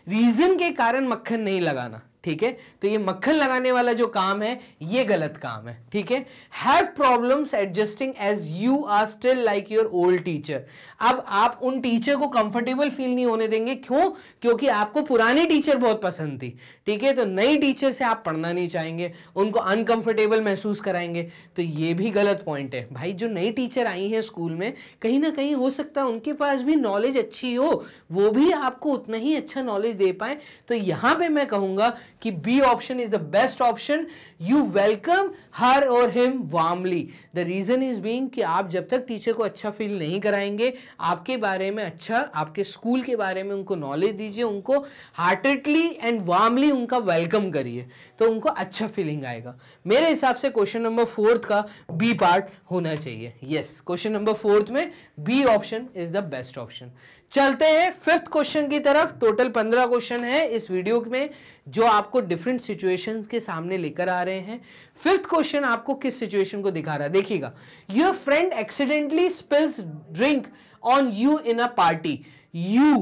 रीजन के कारण मक्खन नहीं लगाना ठीक है तो ये मक्खन लगाने वाला जो काम है ये गलत काम है ठीक है have problems adjusting as you are still like your old teacher अब आप उन टीचर को कंफर्टेबल फील नहीं होने देंगे क्यों क्योंकि आपको पुरानी टीचर बहुत पसंद थी ठीक है तो नई टीचर से आप पढ़ना नहीं चाहेंगे उनको अनकंफर्टेबल महसूस कराएंगे तो ये भी गलत पॉइंट है भाई जो नई टीचर आई है स्कूल में कहीं ना कहीं हो सकता है उनके पास भी नॉलेज अच्छी हो वो भी आपको उतना ही अच्छा नॉलेज दे पाए तो यहाँ पे मैं कहूँगा कि B option is the best option you welcome her और him warmly the reason is being कि आप जब तक टीचर को अच्छा फील नहीं कराएंगे आपके बारे में अच्छा आपके स्कूल के बारे में उनको नॉलेज दीजिए उनको हार्टेडली एंड वार्मली उनका वेलकम करिए तो उनको अच्छा फीलिंग आएगा मेरे हिसाब से क्वेश्चन नंबर फोर्थ का बी पार्ट होना चाहिए यस क्वेश्चन नंबर फोर्थ में B option is the best option चलते हैं फिफ्थ क्वेश्चन की तरफ टोटल पंद्रह क्वेश्चन है इस वीडियो में जो आपको डिफरेंट सिचुएशन के सामने लेकर आ रहे हैं फिफ्थ क्वेश्चन आपको किस सिचुएशन को दिखा रहा है देखिएगा your friend accidentally spills drink on you in a party you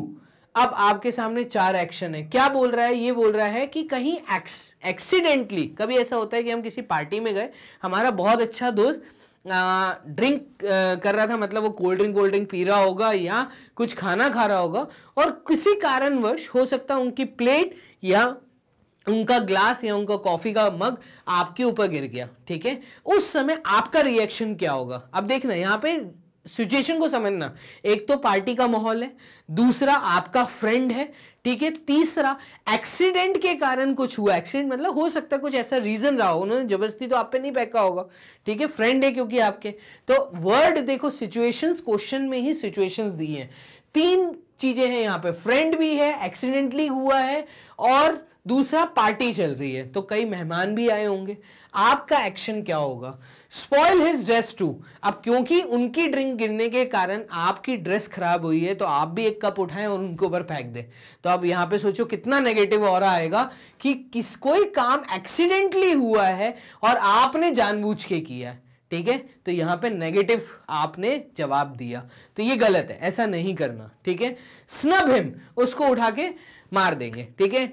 अब आपके सामने चार एक्शन है क्या बोल रहा है ये बोल रहा है कि कहीं एक्सीडेंटली कभी ऐसा होता है कि हम किसी पार्टी में गए हमारा बहुत अच्छा दोस्त ड्रिंक कर रहा था मतलब वो कोल्ड ड्रिंक कोल्ड ड्रिंक पी रहा होगा या कुछ खाना खा रहा होगा और किसी कारणवश हो सकता है उनकी प्लेट या उनका ग्लास या उनका कॉफ़ी का मग आपके ऊपर गिर गया ठीक है उस समय आपका रिएक्शन क्या होगा अब देखना यहाँ पे सिचुएशन को समझना एक तो पार्टी का माहौल है दूसरा आपका फ्रेंड है ठीक है तीसरा एक्सीडेंट के कारण कुछ हुआ एक्सीडेंट मतलब हो सकता है कुछ ऐसा रीजन रहा हो उन्होंने जबरदस्ती तो आप पे नहीं बैका होगा ठीक है फ्रेंड है क्योंकि आपके तो वर्ड देखो सिचुएशंस क्वेश्चन में ही सिचुएशंस दी है तीन चीजें हैं यहाँ पे फ्रेंड भी है एक्सीडेंटली हुआ है और दूसरा पार्टी चल रही है तो कई मेहमान भी आए होंगे आपका एक्शन क्या होगा स्पॉइल हिज ड्रेस टू अब क्योंकि उनकी ड्रिंक गिरने के कारण आपकी ड्रेस खराब हुई है तो आप भी एक कप उठाएं और उनके ऊपर फेंक दें तो अब यहाँ पे सोचो कितना नेगेटिव और आएगा कि किस कोई काम एक्सीडेंटली हुआ है और आपने जानबूझ के किया ठीक है तो यहां पे नेगेटिव आपने जवाब दिया तो ये गलत है ऐसा नहीं करना ठीक है स्नब हिम उसको उठा के मार देंगे ठीक है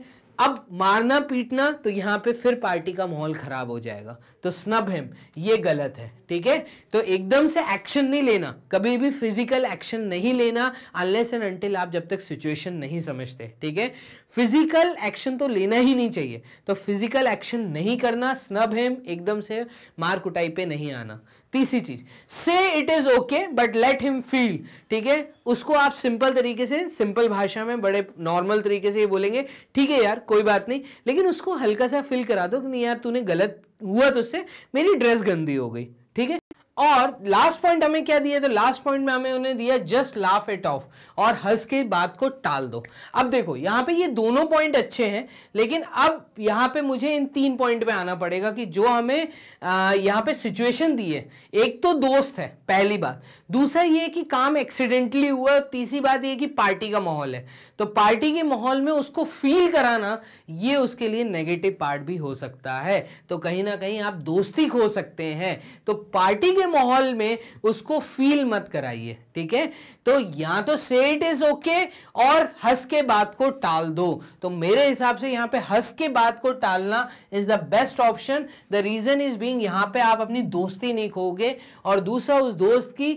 अब मारना पीटना तो यहाँ पे फिर पार्टी का माहौल खराब हो जाएगा तो स्नब हिम ये गलत है ठीक है तो एकदम से एक्शन नहीं लेना कभी भी फिजिकल एक्शन नहीं लेना अनलेस एंड अंटिल आप जब तक सिचुएशन नहीं समझते ठीक है फिजिकल एक्शन तो लेना ही नहीं चाहिए तो फिजिकल एक्शन नहीं करना स्नब हिम एकदम से मार कुटाई पे नहीं आना तीसरी चीज से it is okay but let him feel ठीक है उसको आप सिंपल तरीके से सिंपल भाषा में बड़े नॉर्मल तरीके से ये बोलेंगे ठीक है यार कोई बात नहीं लेकिन उसको हल्का सा फील करा दो कि नहीं यार तूने गलत हुआ तो उससे मेरी ड्रेस गंदी हो गई ठीक है और लास्ट पॉइंट हमें क्या दिया तो लास्ट पॉइंट में हमें उन्हें दिया जस्ट लाफ इट ऑफ और हंस के बात को टाल दो अब देखो यहाँ पे ये दोनों पॉइंट अच्छे हैं लेकिन अब यहाँ पे मुझे इन तीन पॉइंट पे आना पड़ेगा कि जो हमें आ, यहाँ पे सिचुएशन दी है एक तो दोस्त है पहली बात दूसरा ये कि काम एक्सीडेंटली हुआ तीसरी बात ये कि पार्टी का माहौल है तो पार्टी के माहौल में उसको फील कराना ये उसके लिए नेगेटिव पार्ट भी हो सकता है तो कहीं ना कहीं आप दोस्ती खो सकते हैं तो पार्टी के माहौल में उसको फील मत कराइए ठीक है तो या तो से इट इज ओके और हंस के बात को टाल दो तो मेरे हिसाब से यहां पे हंस के बात को टालना is the best option the reason is being यहां पे आप अपनी दोस्ती नहीं खोगे और दूसरा उस दोस्त की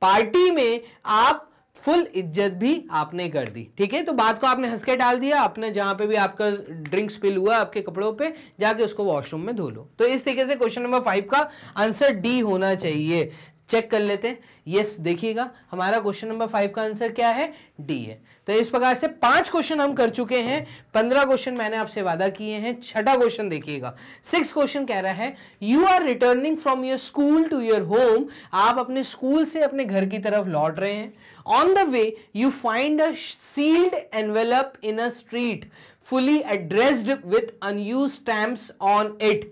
पार्टी में आप फुल इज्जत भी आपने कर दी ठीक है तो बात को आपने हंस के डाल दिया आपने जहां पे भी आपका ड्रिंक स्पिल हुआ आपके कपड़ों पे जाके उसको वॉशरूम में धो लो तो इस तरीके से क्वेश्चन नंबर फाइव का आंसर डी होना चाहिए चेक कर लेते हैं यस देखिएगा हमारा क्वेश्चन नंबर फाइव का आंसर क्या है डी है तो इस प्रकार से पांच क्वेश्चन हम कर चुके हैं पंद्रह क्वेश्चन मैंने आपसे वादा किए हैं छठा क्वेश्चन देखिएगा सिक्स क्वेश्चन कह रहा है you are returning from your school to your home आप अपने स्कूल से अपने घर की तरफ लौट रहे हैं on the way you find a sealed envelope in a street fully addressed with unused stamps on it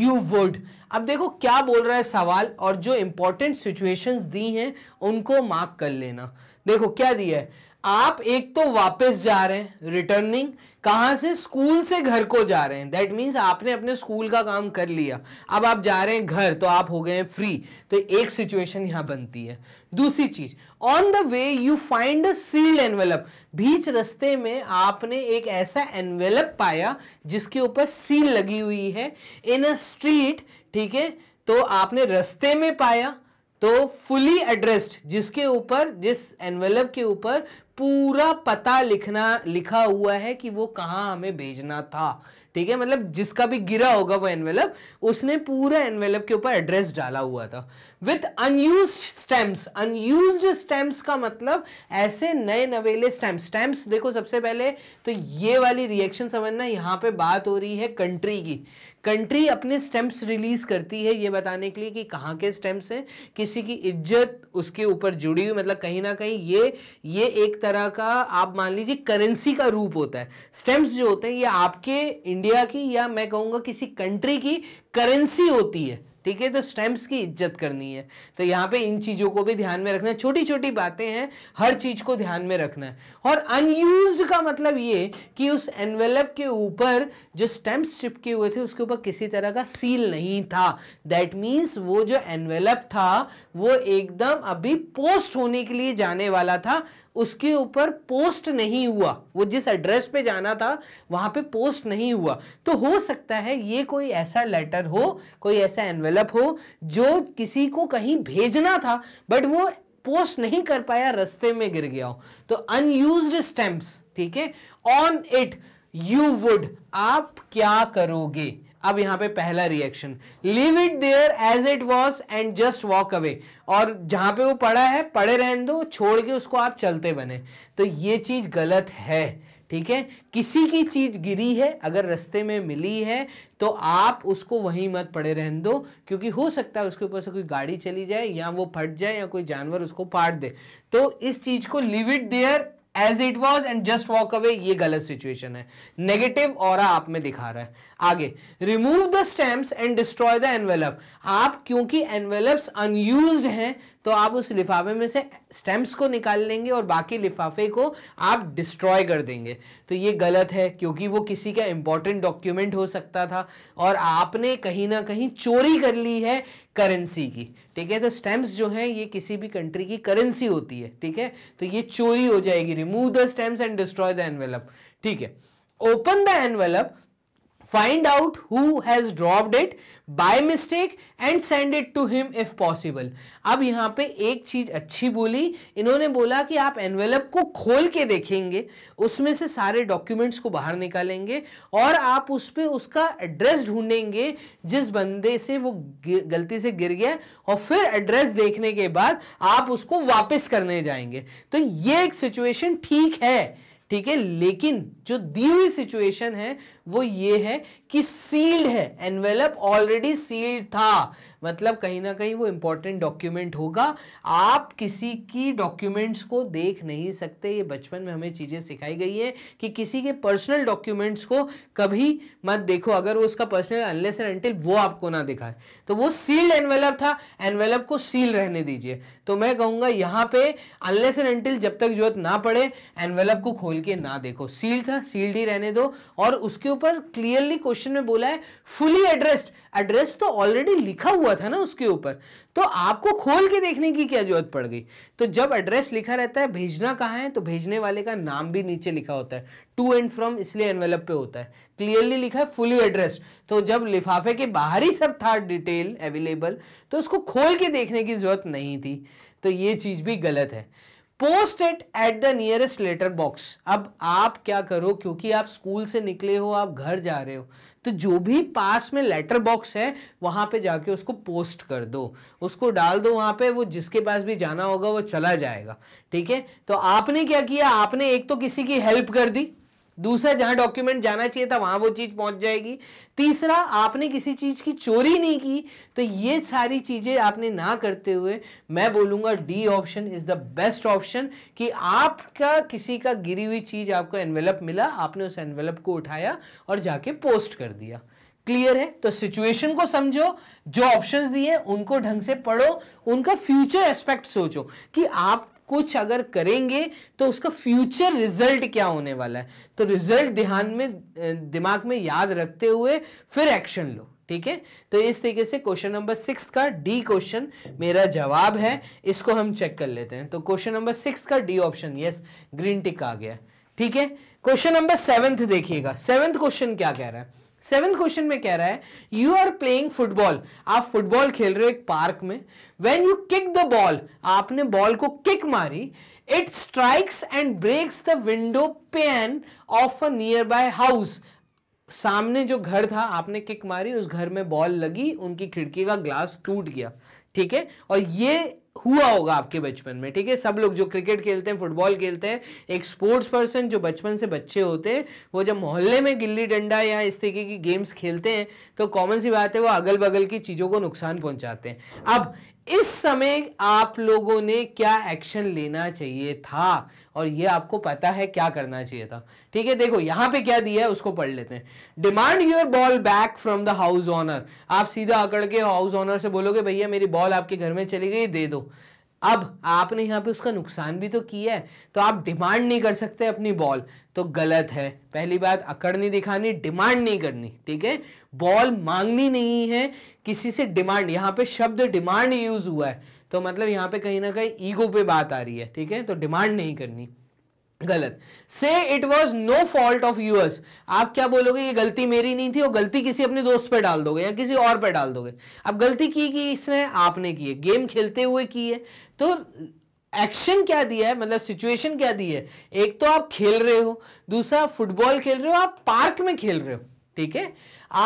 you would अब देखो क्या बोल रहा है सवाल और जो इंपॉर्टेंट सिचुएशंस दी हैं उनको मार्क कर लेना देखो क्या दिया है आप एक तो वापस जा रहे हैं रिटर्निंग कहां से स्कूल से घर को जा रहे हैं दैट मीन्स आपने अपने स्कूल का काम कर लिया अब आप जा रहे हैं घर तो आप हो गए हैं फ्री तो एक सिचुएशन यहाँ बनती है दूसरी चीज on the way you find a sealed envelope बीच रस्ते में आपने एक ऐसा एनवेलप पाया जिसके ऊपर सील लगी हुई है इन अ स्ट्रीट ठीक है तो आपने रस्ते में पाया तो फुली एड्रेस्ड जिसके ऊपर जिस एनवेलप के ऊपर पूरा पता लिखना लिखा हुआ है कि वो कहाँ हमें भेजना था ठीक है मतलब जिसका भी गिरा होगा वो एनवेलप उसने पूरा एनवेलप के ऊपर एड्रेस डाला हुआ था with unused stamps unused stamps का मतलब ऐसे नए नवेले स्टैम्प स्टैम्प्स देखो सबसे पहले तो ये वाली रिएक्शन समझना यहाँ पे बात हो रही है कंट्री की कंट्री अपने स्टैंप्स रिलीज़ करती है ये बताने के लिए कि कहाँ के स्टैंप्स हैं किसी की इज्जत उसके ऊपर जुड़ी हुई मतलब कहीं ना कहीं ये ये एक तरह का आप मान लीजिए करेंसी का रूप होता है स्टैंप्स जो होते हैं ये आपके इंडिया की या मैं कहूँगा किसी कंट्री की करेंसी होती है ठीक है तो स्टैम्प्स की इज्जत करनी है तो यहाँ पे इन चीज़ों को भी ध्यान में रखना छोटी छोटी बातें हैं हर चीज़ को ध्यान में रखना है और अनयूज का मतलब ये कि उस एनवेलप के ऊपर जो स्टैम्प्स चिपके हुए थे उसके ऊपर किसी तरह का सील नहीं था दैट मीन्स वो जो एनवेलप था वो एकदम अभी पोस्ट होने के लिए जाने वाला था उसके ऊपर पोस्ट नहीं हुआ वो जिस एड्रेस पे जाना था वहां पे पोस्ट नहीं हुआ तो हो सकता है ये कोई ऐसा लेटर हो कोई ऐसा एनवेलप हो जो किसी को कहीं भेजना था बट वो पोस्ट नहीं कर पाया रस्ते में गिर गया हो तो अनयूज स्टैंप्स ठीक है ऑन इट यू वुड आप क्या करोगे अब यहां पे पहला reaction leave it there as it was and just walk away और जहां पे वो पड़ा है पड़े रहने दो छोड़ के उसको आप चलते बने तो ये चीज़ गलत है ठीक है किसी की चीज़ गिरी है अगर रास्ते में मिली है तो आप उसको वहीं मत पड़े रहने दो क्योंकि हो सकता है उसके ऊपर से कोई गाड़ी चली जाए या वो फट जाए या कोई जानवर उसको फाट दे तो इस चीज़ को leave it there as it was and just walk away ये गलत सिचुएशन है नेगेटिव और आप में दिखा रहा है आगे remove the stamp and destroy the envelope आप क्योंकि एनवेलप्स अनयूज हैं तो आप उस लिफाफे में से स्टैम्प्स को निकाल लेंगे और बाकी लिफाफे को आप डिस्ट्रॉय कर देंगे तो ये गलत है क्योंकि वो किसी का इंपॉर्टेंट डॉक्यूमेंट हो सकता था और आपने कहीं ना कहीं चोरी कर ली है करेंसी की ठीक है तो स्टैम्प्स जो हैं ये किसी भी कंट्री की करेंसी होती है ठीक है तो ये चोरी हो जाएगी remove the stamps and destroy the envelope ठीक है open the envelope find out who has dropped it by mistake and send it to him if possible अब यहाँ पे एक चीज़ अच्छी बोली इन्होंने बोला कि आप एनवेलप को खोल के देखेंगे उसमें से सारे डॉक्यूमेंट्स को बाहर निकालेंगे और आप उस पर उसका एड्रेस ढूंढेंगे जिस बंदे से वो गलती से गिर गया और फिर एड्रेस देखने के बाद आप उसको वापस करने जाएंगे तो ये एक सिचुएशन ठीक है ठीक है लेकिन जो दी हुई सिचुएशन है वो ये है कि सील्ड है एनवेलप ऑलरेडी सील्ड था मतलब कहीं ना कहीं वो इंपॉर्टेंट डॉक्यूमेंट होगा आप किसी की डॉक्यूमेंट्स को देख नहीं सकते ये बचपन में हमें चीज़ें सिखाई गई है कि किसी के पर्सनल डॉक्यूमेंट्स को कभी मत देखो अगर वो उसका पर्सनल अनलेस एंड अनटिल वो आपको ना दिखाए तो वो सील्ड एनवेलप था एनवेलप को सील रहने दीजिए तो मैं कहूंगा यहां पे अनलेस एंड अनटिल जब तक जरूरत ना पड़े एनवेलप को खोल के ना देखो सील्ड था सील्ड ही रहने दो और उसके ऊपर क्लियरली क्वेश्चन में बोला है फुली एड्रेस्ड एड्रेस तो ऑलरेडी लिखा हुआ था ना उसके ऊपर तो आपको खोल के देखने की क्या जरूरत पड़ गई तो जब एड्रेस लिखा रहता है भेजना कहाँ है तो भेजने वाले का नाम भी नीचे लिखा होता है टू एंड फ्रॉम इसलिए एनवेलप पे होता है क्लियरली लिखा है फुली एड्रेस तो जब लिफाफे के बाहर ही सब था डिटेल अवेलेबल तो उसको खोल के देखने की जरूरत नहीं थी तो ये चीज़ भी गलत है post it at the nearest letter box अब आप क्या करो क्योंकि आप स्कूल से निकले हो आप घर जा रहे हो तो जो भी पास में लेटर बॉक्स है वहां पे जाके उसको पोस्ट कर दो उसको डाल दो वहां पे वो जिसके पास भी जाना होगा वो चला जाएगा ठीक है तो आपने क्या किया आपने एक तो किसी की हेल्प कर दी दूसरा जहां डॉक्यूमेंट जाना चाहिए था वहां वो चीज पहुंच जाएगी तीसरा आपने किसी चीज की चोरी नहीं की तो ये सारी चीजें आपने ना करते हुए मैं बोलूंगा D option is the best option कि आपका किसी का गिरी हुई चीज आपको एनवेलप मिला आपने उस एनवेलप को उठाया और जाके पोस्ट कर दिया क्लियर है तो सिचुएशन को समझो जो ऑप्शंस दिए उनको ढंग से पढ़ो उनका फ्यूचर एस्पेक्ट सोचो कि आप कुछ अगर करेंगे तो उसका फ्यूचर रिजल्ट क्या होने वाला है तो रिजल्ट ध्यान में दिमाग में याद रखते हुए फिर एक्शन लो ठीक है तो इस तरीके से क्वेश्चन नंबर सिक्स का डी क्वेश्चन मेरा जवाब है इसको हम चेक कर लेते हैं तो क्वेश्चन नंबर सिक्स का D option yes green tick आ गया ठीक है क्वेश्चन नंबर सेवेंथ देखिएगा सेवेंथ क्वेश्चन क्या कह रहा है सेवेंथ क्वेश्चन में कह रहा है यू आर प्लेइंग फुटबॉल आप फुटबॉल खेल रहे हो एक पार्क में when you kick the ball आपने बॉल को किक मारी it strikes and breaks the window pane of a nearby house सामने जो घर था आपने किक मारी उस घर में बॉल लगी उनकी खिड़की का ग्लास टूट गया ठीक है और ये हुआ होगा आपके बचपन में ठीक है सब लोग जो क्रिकेट खेलते हैं फुटबॉल खेलते हैं एक स्पोर्ट्स पर्सन जो बचपन से बच्चे होते हैं वो जब मोहल्ले में गिल्ली डंडा या इस तरीके की गेम्स खेलते हैं तो कॉमन सी बात है वो अगल बगल की चीज़ों को नुकसान पहुंचाते हैं अब इस समय आप लोगों ने क्या एक्शन लेना चाहिए था और ये आपको पता है क्या करना चाहिए था ठीक है देखो यहां पे क्या दिया है उसको पढ़ लेते हैं demand your ball back from the house owner आप सीधा अकड़ के हाउस ऑनर से बोलोगे भैया मेरी बॉल आपके घर में चली गई दे दो अब आपने यहाँ पे उसका नुकसान भी तो किया है तो आप डिमांड नहीं कर सकते अपनी बॉल तो गलत है पहली बात अकड़ नहीं दिखानी डिमांड नहीं करनी ठीक है बॉल मांगनी नहीं है किसी से डिमांड यहाँ पे शब्द डिमांड यूज हुआ है तो मतलब यहाँ पे कहीं ना कहीं ईगो पे बात आ रही है ठीक है तो डिमांड नहीं करनी गलत से it was no fault of yours आप क्या बोलोगे ये गलती मेरी नहीं थी और गलती किसी अपने दोस्त पे डाल दोगे या किसी और पे डाल दोगे अब गलती की कि इसने आपने की है गेम खेलते हुए की है तो एक्शन क्या दिया है मतलब सिचुएशन क्या दी है एक तो आप खेल रहे हो दूसरा फुटबॉल खेल रहे हो आप पार्क में खेल रहे हो ठीक है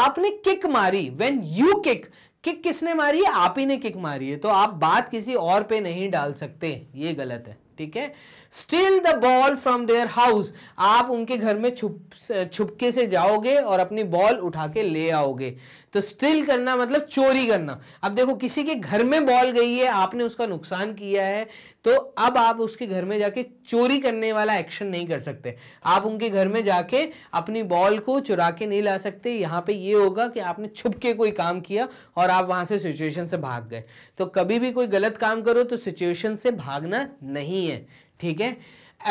आपने किक मारी व्हेन यू किक किक किसने मारी है आप ही ने किक मारी है तो आप बात किसी और पे नहीं डाल सकते ये गलत है ठीक है steal the ball from their house आप उनके घर में छुप छुपके से जाओगे और अपनी बॉल उठा के ले आओगे तो स्टील करना मतलब चोरी करना अब देखो किसी के घर में बॉल गई है आपने उसका नुकसान किया है तो अब आप उसके घर में जाके चोरी करने वाला एक्शन नहीं कर सकते आप उनके घर में जाके अपनी बॉल को चुरा के नहीं ला सकते यहाँ पे ये होगा कि आपने छुप के कोई काम किया और आप वहाँ से सिचुएशन से भाग गए तो कभी भी कोई गलत काम करो तो सिचुएशन से भागना नहीं है ठीक है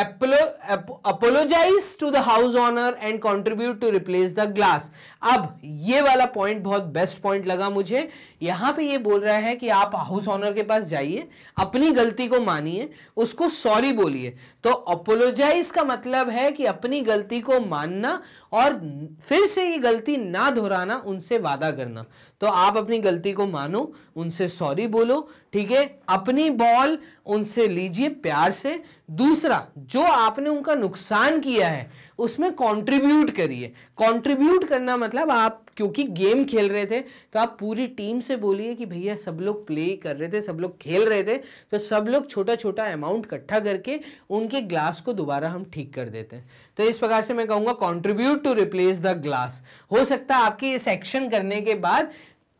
apologise to the house owner and contribute to replace the glass अब ये वाला पॉइंट बहुत बेस्ट पॉइंट लगा मुझे यहां पे ये बोल रहा है कि आप हाउस ऑनर के पास जाइए अपनी गलती को मानिए उसको सॉरी बोलिए तो अपोलोजाइज का मतलब है कि अपनी गलती को मानना और फिर से ये गलती ना दोहराना उनसे वादा करना तो आप अपनी गलती को मानो उनसे सॉरी बोलो ठीक है अपनी बॉल उनसे लीजिए प्यार से दूसरा जो आपने उनका नुकसान किया है उसमें कंट्रीब्यूट करिए कंट्रीब्यूट करना मतलब आप क्योंकि गेम खेल रहे थे तो आप पूरी टीम से बोलिए कि भैया सब लोग प्ले कर रहे थे सब लोग खेल रहे थे तो सब लोग छोटा छोटा अमाउंट इकट्ठा करके उनके ग्लास को दोबारा हम ठीक कर देते हैं तो इस प्रकार से मैं कहूँगा contribute to replace the glass हो सकता है आपकी इस एक्शन करने के बाद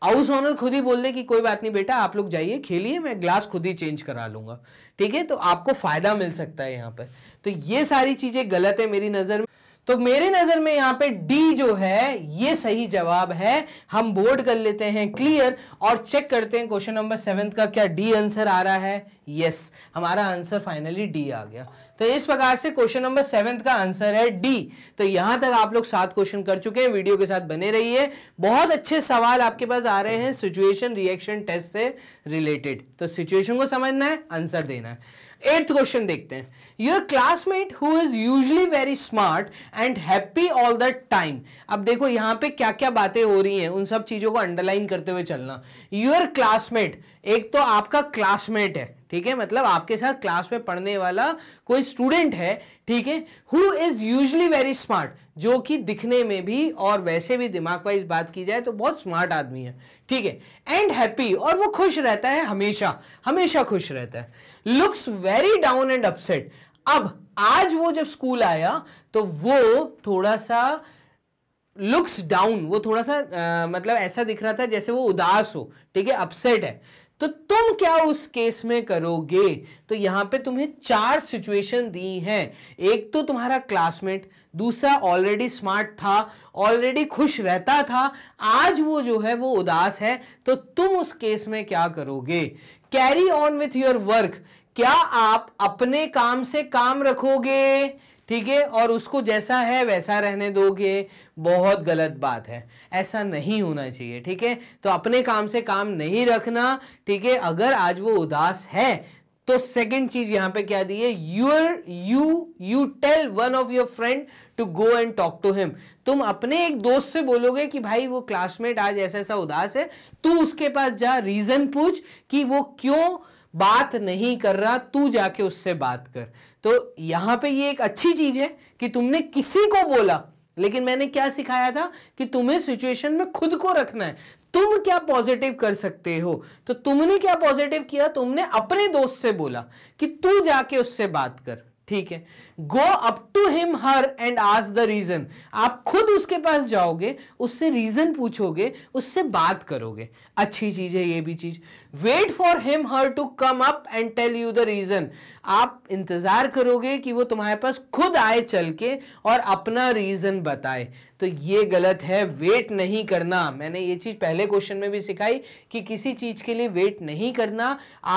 हाउस ऑनर खुद ही बोल दे कि कोई बात नहीं बेटा आप लोग जाइए खेलिए मैं ग्लास खुद ही चेंज करा लूंगा ठीक है तो आपको फायदा मिल सकता है यहाँ पर तो ये सारी चीजें गलत है मेरी नजर में तो मेरे नजर में यहाँ पे डी जो है ये सही जवाब है हम बोर्ड कर लेते हैं क्लियर और चेक करते हैं क्वेश्चन नंबर सेवेंथ का क्या डी आंसर आ रहा है यस yes, हमारा आंसर फाइनली डी आ गया तो इस प्रकार से क्वेश्चन नंबर सेवेंथ का आंसर है डी तो यहां तक आप लोग सात क्वेश्चन कर चुके हैं वीडियो के साथ बने रहिए बहुत अच्छे सवाल आपके पास आ रहे हैं सिचुएशन रिएक्शन टेस्ट से रिलेटेड तो सिचुएशन को समझना है आंसर देना है एट्थ क्वेश्चन देखते हैं your classmate who is usually very smart and happy all the time अब देखो यहाँ पे क्या क्या बातें हो रही हैं उन सब चीज़ों को अंडरलाइन करते हुए चलना योर क्लासमेट एक तो आपका क्लासमेट है ठीक है मतलब आपके साथ क्लास में पढ़ने वाला कोई स्टूडेंट है ठीक है who is usually very smart जो कि दिखने में भी और वैसे भी दिमाग वाइज बात की जाए तो बहुत स्मार्ट आदमी है ठीक है एंड हैप्पी और वो खुश रहता है हमेशा हमेशा खुश रहता है looks very down and upset अब आज वो जब स्कूल आया तो वो थोड़ा सा लुक्स डाउन वो थोड़ा सा आ, मतलब ऐसा दिख रहा था जैसे वो उदास हो ठीक है अपसेट है तो तुम क्या उस केस में करोगे तो यहां पे तुम्हें चार सिचुएशन दी हैं एक तो तुम्हारा क्लासमेट दूसरा ऑलरेडी स्मार्ट था ऑलरेडी खुश रहता था आज वो जो है वो उदास है तो तुम उस केस में क्या करोगे carry on with your work क्या आप अपने काम से काम रखोगे ठीक है और उसको जैसा है वैसा रहने दोगे बहुत गलत बात है ऐसा नहीं होना चाहिए ठीक है तो अपने काम से काम नहीं रखना ठीक है अगर आज वो उदास है तो सेकंड चीज यहां पे क्या दी है your you you tell one of your friend to go and talk to him तुम अपने एक दोस्त से बोलोगे कि भाई वो क्लासमेट आज ऐसा ऐसा उदास है तू उसके पास जा रीजन पूछ कि वो क्यों बात नहीं कर रहा तू जाके उससे बात कर तो यहां पे ये एक अच्छी चीज है कि तुमने किसी को बोला लेकिन मैंने क्या सिखाया था कि तुम्हें सिचुएशन में खुद को रखना है तुम क्या पॉजिटिव कर सकते हो तो तुमने क्या पॉजिटिव किया तुमने अपने दोस्त से बोला कि तू जाके उससे बात कर ठीक है go up to him her and ask the reason आप खुद उसके पास जाओगे उससे रीजन पूछोगे उससे बात करोगे अच्छी चीज है ये भी चीज wait for him her to come up and tell you the reason आप इंतजार करोगे कि वो तुम्हारे पास खुद आए चल के और अपना रीजन बताए तो ये गलत है वेट नहीं करना मैंने ये चीज़ पहले क्वेश्चन में भी सिखाई कि किसी चीज़ के लिए वेट नहीं करना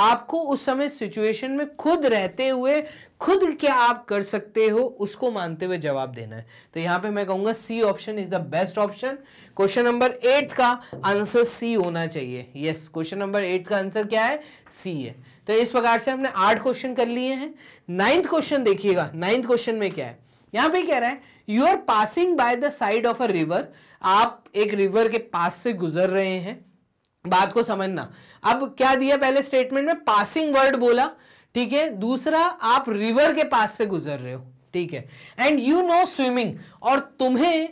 आपको उस समय सिचुएशन में खुद रहते हुए खुद क्या आप कर सकते हो उसको मानते हुए जवाब देना है तो यहां पे मैं कहूंगा C option is the best option question number eight का आंसर सी होना चाहिए यस क्वेश्चन नंबर एट का आंसर क्या है सी है तो इस प्रकार से हमने आठ क्वेश्चन कर लिए हैं नाइन्थ क्वेश्चन देखिएगा नाइन्थ क्वेश्चन में क्या है यहां पे कह रहा है you are passing by the side of a river आप एक रिवर के पास से गुजर रहे हैं बात को समझना अब क्या दिया पहले स्टेटमेंट में पासिंग वर्ड बोला ठीक है दूसरा आप रिवर के पास से गुजर रहे हो ठीक है एंड यू नो स्विमिंग और तुम्हें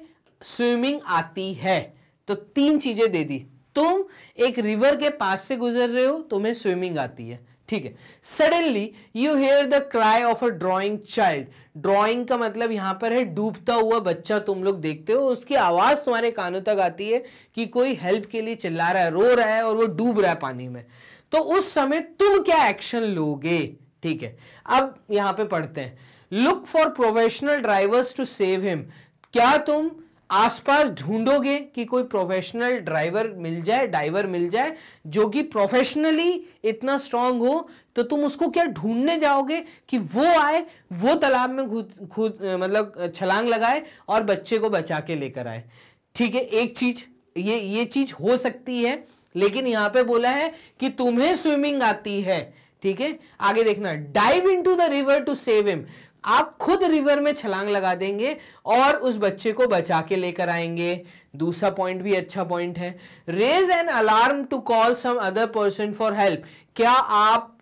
स्विमिंग आती है तो तीन चीजें दे दी तुम एक रिवर के पास से गुजर रहे हो तुम्हें स्विमिंग आती है ठीक है suddenly you hear the cry of a drowning child drowning का मतलब यहां पर है डूबता हुआ बच्चा तुम लोग देखते हो उसकी आवाज़ तुम्हारे कानों तक आती है कि कोई हेल्प के लिए चिल्ला रहा है रो रहा है और वो डूब रहा है पानी में तो उस समय तुम क्या एक्शन लोगे ठीक है अब यहां पे पढ़ते हैं look for professional drivers to save him क्या तुम आसपास ढूंढोगे कि कोई प्रोफेशनल ड्राइवर मिल जाए ड्राइवर मिल जाए जो कि प्रोफेशनली इतना स्ट्रांग हो तो तुम उसको क्या ढूंढने जाओगे कि वो आए वो तालाब में खुद खुद मतलब छलांग लगाए और बच्चे को बचा के लेकर आए ठीक है एक चीज ये ये चीज हो सकती है लेकिन यहां पे बोला है कि तुम्हें स्विमिंग आती है ठीक है आगे देखना dive into the river to save him आप खुद रिवर में छलांग लगा देंगे और उस बच्चे को बचा के लेकर आएंगे दूसरा पॉइंट भी अच्छा पॉइंट है raise an alarm to call some other person for help क्या आप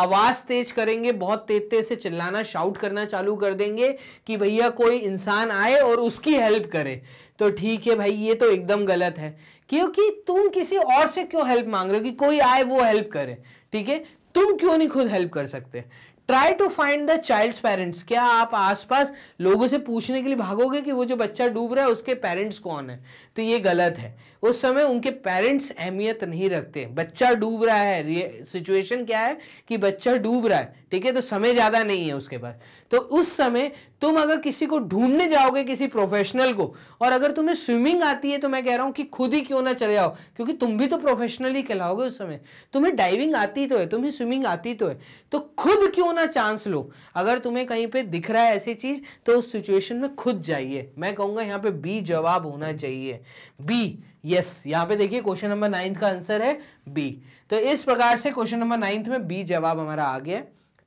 आवाज़ तेज करेंगे बहुत तेज तेज से चिल्लाना शाउट करना चालू कर देंगे कि भैया कोई इंसान आए और उसकी हेल्प करे तो ठीक है भाई ये तो एकदम गलत है क्योंकि तुम किसी और से क्यों हेल्प मांग रहे हो कि कोई आए वो हेल्प करे ठीक है तुम क्यों नहीं खुद हेल्प कर सकते try to find the child parents क्या आप आसपास लोगों से पूछने के लिए भागोगे कि वो जो बच्चा डूब रहा है उसके पेरेंट्स कौन है तो ये गलत है उस समय उनके पेरेंट्स अहमियत नहीं रखते बच्चा डूब रहा है सिचुएशन क्या है कि बच्चा डूब रहा है ठीक है तो समय ज़्यादा नहीं है उसके पास तो उस समय तुम अगर किसी को ढूंढने जाओगे किसी प्रोफेशनल को और अगर तुम्हें स्विमिंग आती है तो मैं कह रहा हूँ कि खुद ही क्यों ना चले जाओ क्योंकि तुम भी तो प्रोफेशनल ही कहलाओगे उस समय तुम्हें डाइविंग आती तो है तुम्हें स्विमिंग आती तो है तो खुद क्यों ना चांस लो अगर तुम्हें कहीं पर दिख रहा है ऐसी चीज़ तो उस सिचुएशन में खुद जाइए मैं कहूँगा यहाँ पर बी जवाब होना चाहिए बी यस यहाँ पे देखिए क्वेश्चन नंबर नाइन्थ का आंसर है बी तो इस प्रकार से क्वेश्चन नंबर नाइन्थ में बी जवाब हमारा आ गया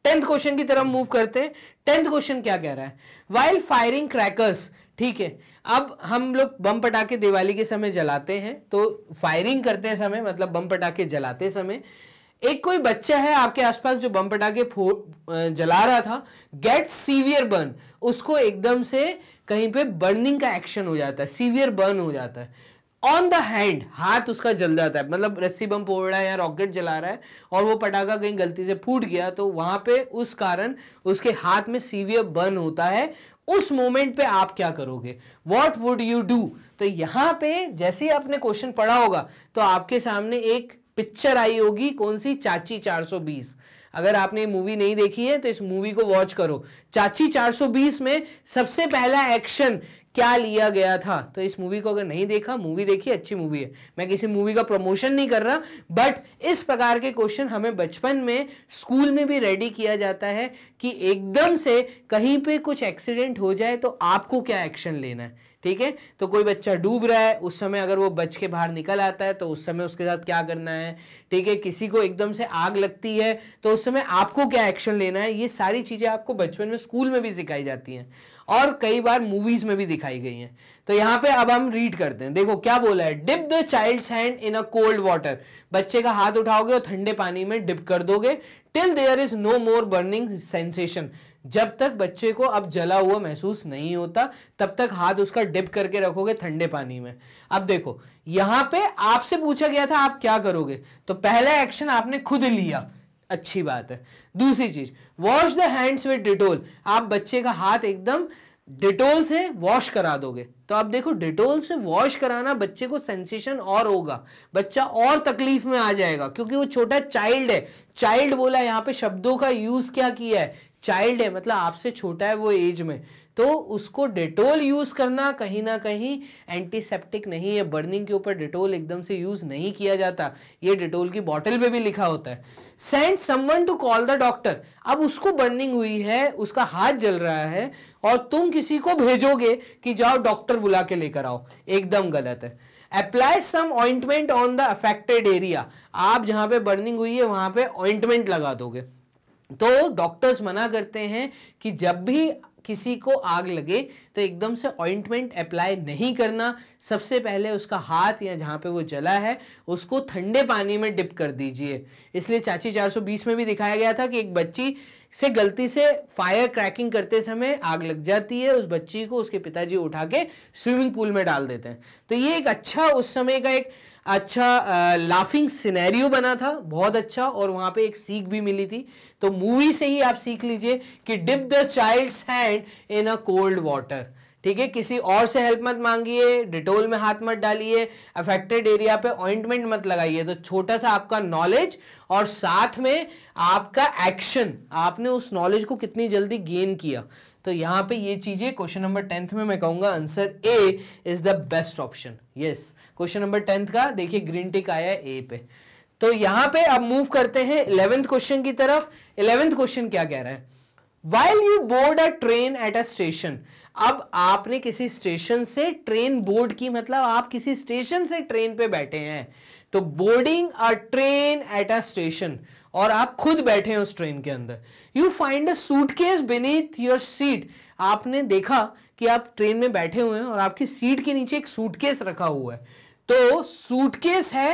टेंथ क्वेश्चन की तरफ मूव करते हैं टेंथ क्वेश्चन क्या कह रहा है वाइल फायरिंग क्रैकर्स ठीक है अब हम लोग बम पटाखे दिवाली के समय जलाते हैं तो फायरिंग करते समय मतलब बम पटाखे जलाते समय एक कोई बच्चा है आपके आसपास जो बम पटाखे जला रहा था गेट सीवियर बर्न उसको एकदम से कहीं पे बर्निंग का एक्शन हो जाता है सीवियर बर्न हो जाता है ऑन द हैंड हाथ उसका जल जाता है मतलब रस्सी बम फोड़ रहा है या रॉकेट जला रहा है और वो पटाखा कहीं गलती से फूट गया तो वहां पे उस कारण उसके हाथ में सीवियर बर्न होता है उस मोमेंट पे आप क्या करोगे वॉट वुड यू डू तो यहां पे जैसे ही आपने क्वेश्चन पढ़ा होगा तो आपके सामने एक पिक्चर आई होगी कौन सी चाची 420 अगर आपने ये मूवी नहीं देखी है तो इस मूवी को वॉच करो चाची 420 में सबसे पहला एक्शन क्या लिया गया था तो इस मूवी को अगर नहीं देखा मूवी देखिए अच्छी मूवी है मैं किसी मूवी का प्रमोशन नहीं कर रहा बट इस प्रकार के क्वेश्चन हमें बचपन में स्कूल में भी रेडी किया जाता है कि एकदम से कहीं पे कुछ एक्सीडेंट हो जाए तो आपको क्या एक्शन लेना है ठीक है तो कोई बच्चा डूब रहा है उस समय अगर वो बच के बाहर निकल आता है तो उस समय उसके साथ क्या करना है ठीक है किसी को एकदम से आग लगती है तो उस समय आपको क्या एक्शन लेना है ये सारी चीज़ें आपको बचपन में स्कूल में भी सिखाई जाती हैं और कई बार मूवीज में भी दिखाई गई हैं तो यहाँ पे अब हम रीड करते हैं देखो क्या बोला है dip the child's hand in a cold water बच्चे का हाथ उठाओगे और ठंडे पानी में डिप कर दोगे till there is no more burning sensation जब तक बच्चे को अब जला हुआ महसूस नहीं होता तब तक हाथ उसका डिप करके रखोगे ठंडे पानी में अब देखो यहाँ पे आपसे पूछा गया था आप क्या करोगे तो पहला एक्शन आपने खुद लिया अच्छी बात है दूसरी चीज wash the hands with Dettol आप बच्चे का हाथ एकदम डिटोल से वॉश करा दोगे तो आप देखो डिटोल से वॉश कराना बच्चे को सेंसेशन और होगा बच्चा और तकलीफ में आ जाएगा क्योंकि वो छोटा चाइल्ड है चाइल्ड बोला यहाँ पे शब्दों का यूज क्या किया है चाइल्ड है मतलब आपसे छोटा है वो एज में तो उसको डेटोल यूज़ करना कहीं ना कहीं एंटीसेप्टिक नहीं है बर्निंग के ऊपर डेटोल एकदम से यूज़ नहीं किया जाता ये डेटोल की बॉटल पे भी लिखा होता है send someone to call the doctor अब उसको बर्निंग हुई है उसका हाथ जल रहा है और तुम किसी को भेजोगे कि जाओ डॉक्टर बुला के लेकर आओ एकदम गलत है apply some ointment on the affected area आप जहां पे बर्निंग हुई है वहां पे ऑइंटमेंट लगा दोगे तो डॉक्टर्स मना करते हैं कि जब भी किसी को आग लगे तो एकदम से ऑइंटमेंट अप्लाई नहीं करना सबसे पहले उसका हाथ या जहाँ पे वो जला है उसको ठंडे पानी में डिप कर दीजिए इसलिए चाची 420 में भी दिखाया गया था कि एक बच्ची से गलती से फायर क्रैकिंग करते समय आग लग जाती है उस बच्ची को उसके पिताजी उठा के स्विमिंग पूल में डाल देते हैं तो ये एक अच्छा उस समय का एक अच्छा लाफिंग सिनेरियो बना था बहुत अच्छा और वहां पे एक सीख भी मिली थी तो मूवी से ही आप सीख लीजिए कि dip the child's hand in a cold water ठीक है किसी और से हेल्प मत मांगिए डिटोल में हाथ मत डालिए अफेक्टेड एरिया पे ऑइंटमेंट मत लगाइए तो छोटा सा आपका नॉलेज और साथ में आपका एक्शन आपने उस नॉलेज को कितनी जल्दी गेन किया तो यहां पे ये चीज़ें क्वेश्चन नंबर टेंथ में मैं कहूंगा answer A is the best option yes question number tenth का देखिए ग्रीन टिक आया ए पे तो यहां पे अब मूव करते हैं इलेवेंथ क्वेश्चन की तरफ इलेवेंथ क्वेश्चन क्या कह रहा है while you board a train at a station अब आपने किसी स्टेशन से ट्रेन बोर्ड की मतलब आप किसी स्टेशन से ट्रेन पे बैठे हैं तो boarding a train at a station और आप खुद बैठे हैं उस ट्रेन के अंदर you find a suitcase beneath your seat आपने देखा कि आप ट्रेन में बैठे हुए हैं और आपकी सीट के नीचे एक सूटकेस रखा हुआ है तो सूटकेस है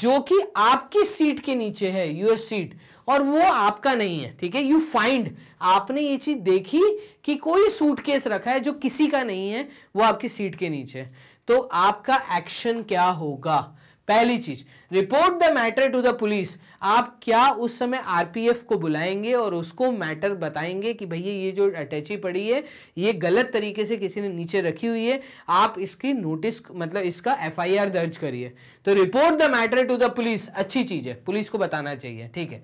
जो कि आपकी सीट के नीचे है योर सीट और वो आपका नहीं है ठीक है यू फाइंड आपने ये चीज देखी कि कोई सूटकेस रखा है जो किसी का नहीं है वो आपकी सीट के नीचे है तो आपका एक्शन क्या होगा पहली चीज report the matter to the police आप क्या उस समय आरपीएफ को बुलाएंगे और उसको मैटर बताएंगे कि भैया ये जो अटैची पड़ी है ये गलत तरीके से किसी ने नीचे रखी हुई है आप इसकी नोटिस मतलब इसका एफआईआर दर्ज करिए तो report the matter to the police अच्छी चीज है पुलिस को बताना चाहिए ठीक है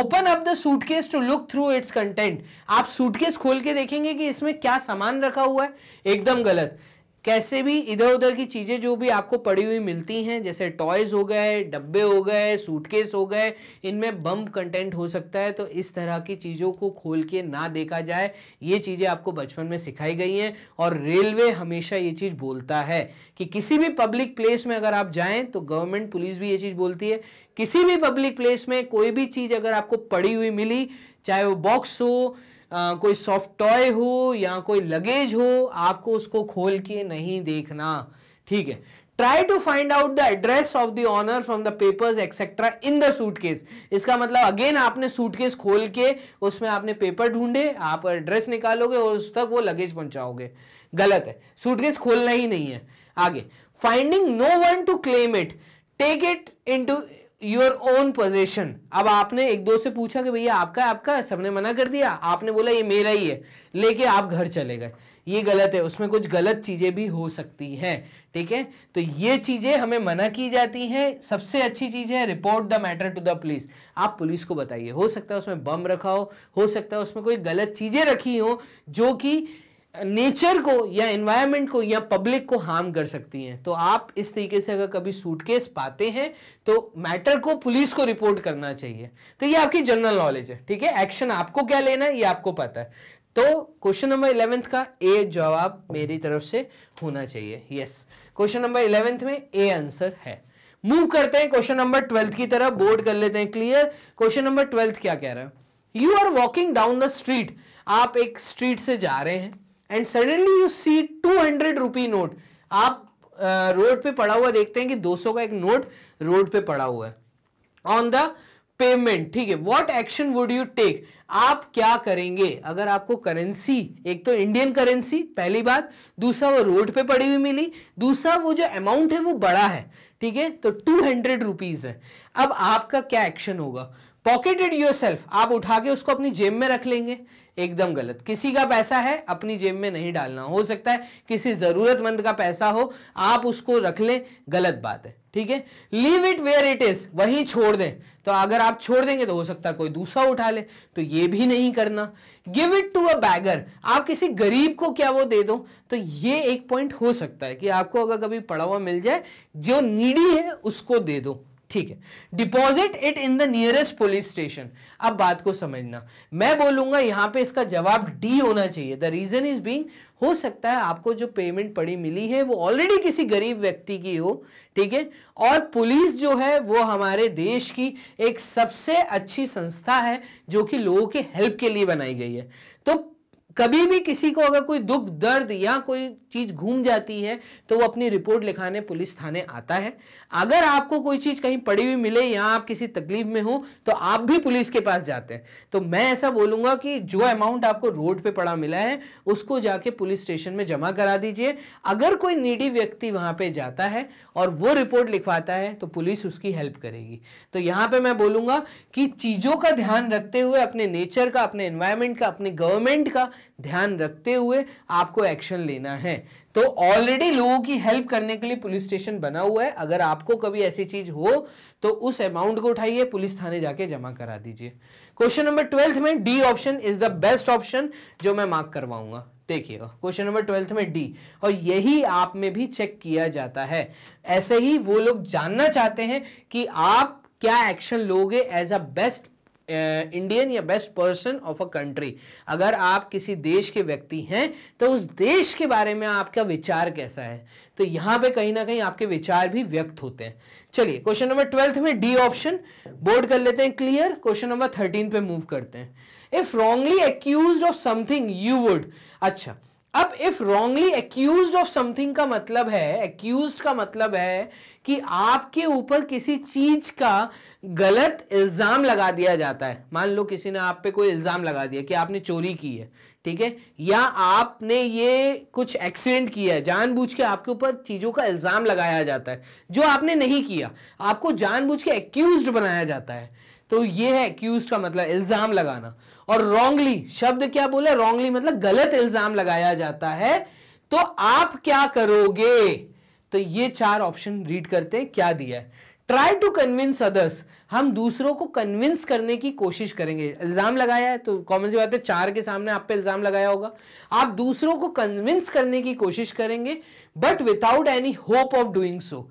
open up the suitcase to look through its content आप सूटकेस खोल के देखेंगे कि इसमें क्या सामान रखा हुआ है एकदम गलत कैसे भी इधर उधर की चीज़ें जो भी आपको पड़ी हुई मिलती हैं जैसे टॉयज़ हो गए डब्बे हो गए सूटकेस हो गए इनमें बम कंटेंट हो सकता है तो इस तरह की चीज़ों को खोल के ना देखा जाए ये चीज़ें आपको बचपन में सिखाई गई हैं और रेलवे हमेशा ये चीज़ बोलता है कि किसी भी पब्लिक प्लेस में अगर आप जाएँ तो गवर्नमेंट पुलिस भी ये चीज़ बोलती है किसी भी पब्लिक प्लेस में कोई भी चीज़ अगर आपको पड़ी हुई मिली चाहे वो बॉक्स हो आ, कोई सॉफ्ट टॉय हो या कोई लगेज हो आपको उसको खोल के नहीं देखना ठीक है try to find out the address of the owner from the papers etcetera in the suitcase इसका मतलब अगेन आपने सूटकेस खोल के उसमें आपने पेपर ढूंढे आप एड्रेस निकालोगे और उस तक वो लगेज पहुंचाओगे गलत है सूटकेस खोलना ही नहीं है आगे finding no one to claim it take it into your own possession अब आपने एक दो से पूछा कि भैया आपका आपका सबने मना कर दिया आपने बोला ये मेरा ही है लेके आप घर चले गए ये गलत है उसमें कुछ गलत चीज़ें भी हो सकती हैं ठीक है तो ये चीज़ें हमें मना की जाती हैं सबसे अच्छी चीज़ है report the matter to the police आप पुलिस को बताइए हो सकता है उसमें बम रखा हो हो सकता है उसमें कोई गलत चीज़ें रखी हो जो कि नेचर को या एनवायरनमेंट को या पब्लिक को हार्म कर सकती हैं तो आप इस तरीके से अगर कभी सूटकेस पाते हैं तो मैटर को पुलिस को रिपोर्ट करना चाहिए तो ये आपकी जनरल नॉलेज है ठीक है एक्शन आपको क्या लेना है ये आपको पता है तो क्वेश्चन नंबर इलेवेंथ का ए जवाब मेरी तरफ से होना चाहिए यस क्वेश्चन नंबर इलेवेंथ में ए आंसर है मूव करते हैं क्वेश्चन नंबर ट्वेल्थ की तरफ बोर्ड कर लेते हैं क्लियर क्वेश्चन नंबर ट्वेल्थ क्या कह रहा है you are walking down the street आप एक स्ट्रीट से जा रहे हैं and suddenly you see two hundred rupee note आप रोड uh, पे पड़ा हुआ देखते हैं कि 200 का एक नोट रोड पे पड़ा हुआ है ऑन द पेमेंट ठीक है what action would you take आप क्या करेंगे अगर आपको करेंसी एक तो इंडियन करेंसी पहली बात दूसरा वो रोड पे पड़ी हुई मिली दूसरा वो जो अमाउंट है वो बड़ा है ठीक है तो टू हंड्रेड रुपीज है अब आपका क्या एक्शन होगा पॉकेटेड योर आप उठा के उसको अपनी जेब में रख लेंगे एकदम गलत किसी का पैसा है अपनी जेब में नहीं डालना हो सकता है किसी ज़रूरतमंद का पैसा हो आप उसको रख लें गलत बात है ठीक है leave it where it is वहीं छोड़ दें तो अगर आप छोड़ देंगे तो हो सकता है कोई दूसरा उठा ले तो ये भी नहीं करना give it to a beggar आप किसी गरीब को क्या वो दे दो तो ये एक पॉइंट हो सकता है कि आपको अगर कभी पड़ा हुआ मिल जाए जो नीडी है उसको दे दो ठीक है deposit it in the nearest police station अब बात को समझना मैं बोलूंगा यहां पे इसका जवाब डी होना चाहिए द रीजन इज बींग हो सकता है आपको जो पेमेंट पड़ी मिली है वो ऑलरेडी किसी गरीब व्यक्ति की हो ठीक है और पुलिस जो है वो हमारे देश की एक सबसे अच्छी संस्था है जो कि लोगों की हेल्प के लिए बनाई गई है तो कभी भी किसी को अगर कोई दुख दर्द या कोई चीज़ घूम जाती है तो वो अपनी रिपोर्ट लिखाने पुलिस थाने आता है अगर आपको कोई चीज़ कहीं पड़ी हुई मिले या आप किसी तकलीफ में हो तो आप भी पुलिस के पास जाते हैं तो मैं ऐसा बोलूँगा कि जो अमाउंट आपको रोड पर पड़ा मिला है उसको जाके पुलिस स्टेशन में जमा करा दीजिए अगर कोई नीडी व्यक्ति वहाँ पर जाता है और वो रिपोर्ट लिखवाता है तो पुलिस उसकी हेल्प करेगी तो यहाँ पर मैं बोलूँगा कि चीज़ों का ध्यान रखते हुए अपने नेचर का अपने एनवायरमेंट का अपने गवर्नमेंट का ध्यान रखते हुए आपको एक्शन लेना है तो ऑलरेडी लोगों की हेल्प करने के लिए पुलिस स्टेशन बना हुआ है अगर आपको कभी ऐसी चीज हो तो उस अमाउंट को उठाइए पुलिस थाने जाके जमा करा दीजिए क्वेश्चन नंबर ट्वेल्थ में D option is the best option जो मैं मार्क करवाऊंगा देखिएगा क्वेश्चन नंबर ट्वेल्थ में डी और यही आप में भी चेक किया जाता है ऐसे ही वो लोग जानना चाहते हैं कि आप क्या एक्शन लोगे एज अ बेस्ट इंडियन या best person of a country अगर आप किसी देश के व्यक्ति हैं तो उस देश के बारे में आपका विचार कैसा है तो यहां पे कहीं ना कहीं आपके विचार भी व्यक्त होते हैं चलिए क्वेश्चन नंबर ट्वेल्थ में डी ऑप्शन बोर्ड कर लेते हैं क्लियर क्वेश्चन नंबर थर्टीन पे मूव करते हैं if wrongly accuse of something you would अच्छा अब if wrongly accuse of something का मतलब है एक्यूज का मतलब है कि आपके ऊपर किसी चीज का गलत इल्जाम लगा दिया जाता है मान लो किसी ने आप पे कोई इल्जाम लगा दिया कि आपने चोरी की है ठीक है या आपने ये कुछ एक्सीडेंट किया है जानबूझ के आपके ऊपर चीजों का इल्जाम लगाया जाता है जो आपने नहीं किया आपको जानबूझ के एक्यूज बनाया जाता है तो ये है एक्यूज का मतलब इल्जाम लगाना और रॉन्गली शब्द क्या बोला रॉन्गली मतलब गलत इल्जाम लगाया जाता है तो आप क्या करोगे तो ये चार ऑप्शन रीड करते हैं क्या दिया है ट्राई टू कन्विंस अदर्स हम दूसरों को कन्विंस करने की कोशिश करेंगे इल्ज़ाम लगाया है तो कॉमन सी बात है चार के सामने आप पे इल्ज़ाम लगाया होगा आप दूसरों को कन्विंस करने की कोशिश करेंगे but without any hope of doing so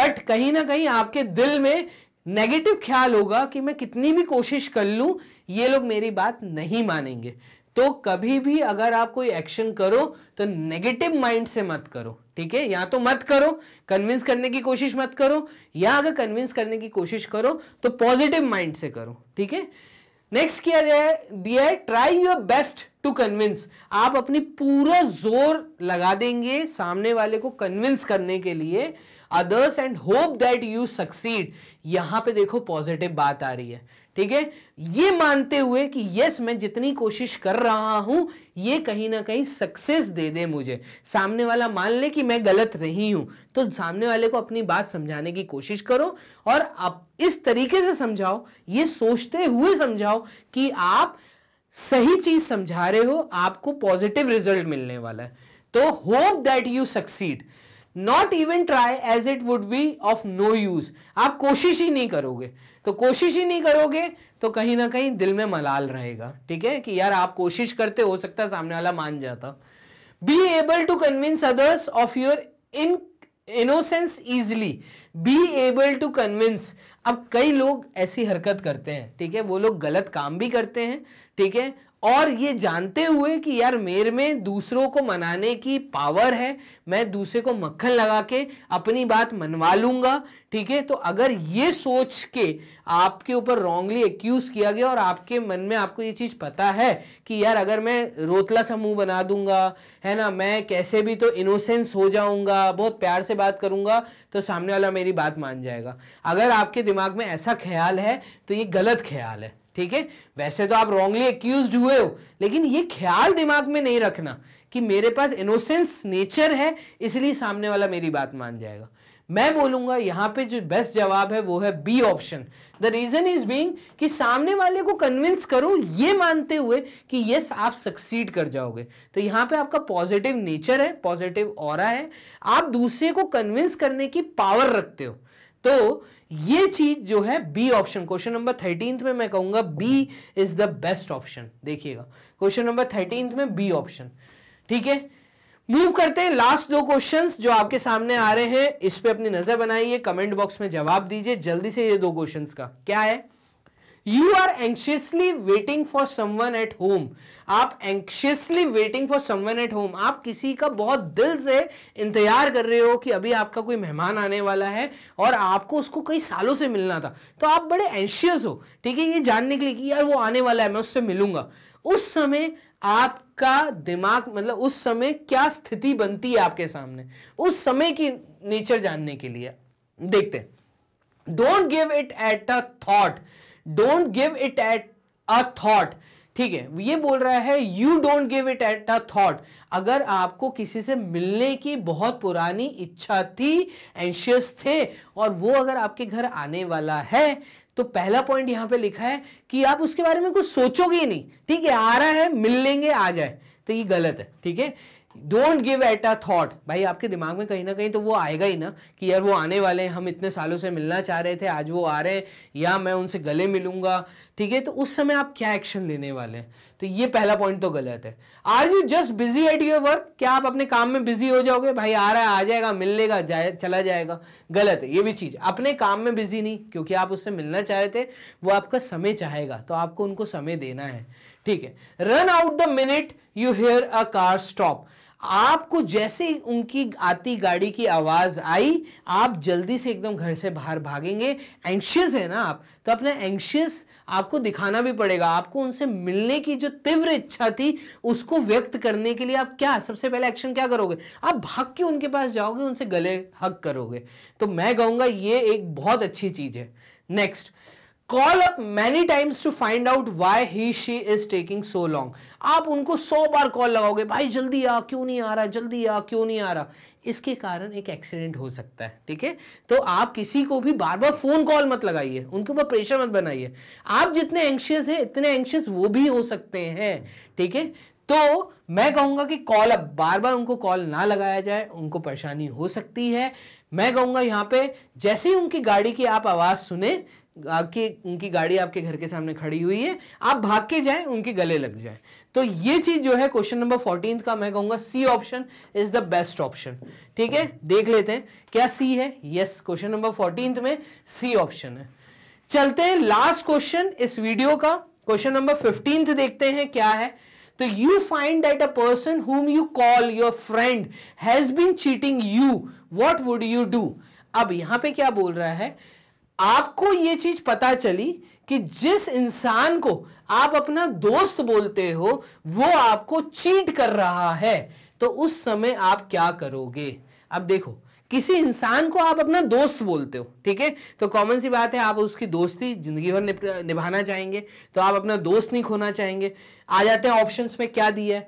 but कहीं ना कहीं आपके दिल में नेगेटिव ख्याल होगा कि मैं कितनी भी कोशिश कर लू ये लोग मेरी बात नहीं मानेंगे तो कभी भी अगर आप कोई एक्शन करो तो नेगेटिव माइंड से मत करो ठीक है या तो मत करो कन्विंस करने की कोशिश मत करो या अगर कन्विंस करने की कोशिश करो तो पॉजिटिव माइंड से करो ठीक है नेक्स्ट किया जाए दिया है try your best to convince आप अपनी पूरा जोर लगा देंगे सामने वाले को कन्विंस करने के लिए others and hope that you succeed यहां पे देखो पॉजिटिव बात आ रही है ठीक है ये मानते हुए कि यस मैं जितनी कोशिश कर रहा हूं ये कहीं ना कहीं सक्सेस दे दे मुझे सामने वाला मान ले कि मैं गलत नहीं हूं तो सामने वाले को अपनी बात समझाने की कोशिश करो और आप इस तरीके से समझाओ ये सोचते हुए समझाओ कि आप सही चीज समझा रहे हो आपको पॉजिटिव रिजल्ट मिलने वाला है तो hope that you succeed not even try as it would be of no use आप कोशिश ही नहीं करोगे तो कोशिश ही नहीं करोगे तो कहीं ना कहीं दिल में मलाल रहेगा ठीक है कि यार आप कोशिश करते हो सकता है सामने वाला मान जाता be able to convince others of your in innocence easily be able to convince अब कई लोग ऐसी हरकत करते हैं ठीक है वो लोग गलत काम भी करते हैं ठीक है और ये जानते हुए कि यार मेरे में दूसरों को मनाने की पावर है मैं दूसरे को मक्खन लगा के अपनी बात मनवा लूँगा ठीक है तो अगर ये सोच के आपके ऊपर रॉन्गली एक्यूज़ किया गया और आपके मन में आपको ये चीज़ पता है कि यार अगर मैं रोतला सा मुंह बना दूंगा है ना मैं कैसे भी तो इनोसेंस हो जाऊंगा बहुत प्यार से बात करूंगा तो सामने वाला मेरी बात मान जाएगा अगर आपके दिमाग में ऐसा ख्याल है तो ये गलत ख्याल है ठीक है वैसे तो आप रॉन्गली एक्यूज हुए हो लेकिन ये ख्याल दिमाग में नहीं रखना कि मेरे पास इनोसेंस नेचर है इसलिए सामने वाला मेरी बात मान जाएगा मैं बोलूंगा यहाँ पे जो बेस्ट जवाब है वो है B option the reason is being कि सामने वाले को कन्विंस करो ये मानते हुए कि यस आप सक्सीड कर जाओगे तो यहाँ पे आपका पॉजिटिव नेचर है पॉजिटिव और है आप दूसरे को कन्विंस करने की पावर रखते हो तो ये चीज जो है B option question number thirteenth में मैं कहूंगा B is the best option देखिएगा क्वेश्चन नंबर थर्टींथ में बी ऑप्शन ठीक है मूव करते हैं लास्ट दो क्वेश्चंस जो आपके सामने आ रहे हैं इस पे अपनी नजर बनाइए कमेंट बॉक्स में जवाब दीजिए जल्दी से ये दो क्वेश्चंस का क्या है you are anxiously waiting for someone at home आप anxiously waiting for someone at home आप किसी का बहुत दिल से इंतजार कर रहे हो कि अभी आपका कोई मेहमान आने वाला है और आपको उसको कई सालों से मिलना था तो आप बड़े एंशियस हो ठीक है ये जानने के लिए कि यार वो आने वाला है मैं उससे मिलूंगा उस समय आपका दिमाग मतलब उस समय क्या स्थिति बनती है आपके सामने उस समय की नेचर जानने के लिए देखते हैं don't give it at a thought don't give it at a thought ठीक है ये बोल रहा है you don't give it at a thought अगर आपको किसी से मिलने की बहुत पुरानी इच्छा थी एंशियस थे और वो अगर आपके घर आने वाला है तो पहला पॉइंट यहां पे लिखा है कि आप उसके बारे में कुछ सोचोगे ही नहीं ठीक है आ रहा है मिल लेंगे आ जाए तो ये गलत है ठीक है don't give at a thought भाई आपके दिमाग में कहीं ना कहीं तो वो आएगा ही ना कि यार वो आने वाले हैं हम इतने सालों से मिलना चाह रहे थे आज वो आ रहे हैं या मैं उनसे गले मिलूंगा ठीक है तो उस समय आप क्या एक्शन लेने वाले हैं तो ये पहला पॉइंट तो गलत है are you just busy at your work क्या आप अपने काम में बिजी हो जाओगे भाई आ रहा है आ जाएगा मिल लेगा जाए चला जाएगा गलत है ये भी चीज़ अपने काम में बिजी नहीं क्योंकि आप उससे मिलना चाह रहे थे वो आपका समय चाहेगा तो आपको उनको समय देना है ठीक है run out the minute you hear a car stop आपको जैसे उनकी आती गाड़ी की आवाज़ आई आप जल्दी से एकदम घर से बाहर भागेंगे एंशियस है ना आप तो अपना एंशियस आपको दिखाना भी पड़ेगा आपको उनसे मिलने की जो तीव्र इच्छा थी उसको व्यक्त करने के लिए आप क्या सबसे पहले एक्शन क्या करोगे आप भाग के उनके पास जाओगे उनसे गले हक करोगे तो मैं कहूंगा ये एक बहुत अच्छी चीज़ है next call up many times to find out why he she is taking so long आप उनको सौ बार कॉल लगाओगे भाई जल्दी आ क्यों नहीं आ रहा जल्दी आ क्यों नहीं आ रहा इसके कारण एक एक्सीडेंट हो सकता है ठीक है तो आप किसी को भी बार बार फोन कॉल मत लगाइए उनके ऊपर प्रेशर मत बनाइए आप जितने एंशियस हैं इतने एंक्शियस वो भी हो सकते हैं ठीक है तो मैं कहूँगा कि कॉल अप बार बार उनको कॉल ना लगाया जाए उनको परेशानी हो सकती है मैं कहूँगा यहाँ पे जैसे ही उनकी गाड़ी की आप आवाज़ सुने आके उनकी गाड़ी आपके घर के सामने खड़ी हुई है आप भाग के जाएं उनके गले लग जाएं तो ये चीज जो है क्वेश्चन नंबर फोर्टीन का मैं कहूंगा C option is the best option ठीक है देख लेते हैं क्या सी है यस क्वेश्चन नंबर फोर्टीन में सी ऑप्शन है चलते हैं लास्ट क्वेश्चन इस वीडियो का क्वेश्चन नंबर फिफ्टींथ देखते हैं क्या है तो you find that a person whom you call your friend has been cheating you what would you do अब यहां पे क्या बोल रहा है आपको ये चीज पता चली कि जिस इंसान को आप अपना दोस्त बोलते हो वो आपको चीट कर रहा है तो उस समय आप क्या करोगे अब देखो किसी इंसान को आप अपना दोस्त बोलते हो ठीक है तो कॉमन सी बात है आप उसकी दोस्ती जिंदगी भर निभाना चाहेंगे तो आप अपना दोस्त नहीं खोना चाहेंगे आ जाते हैं ऑप्शंस में क्या दिया है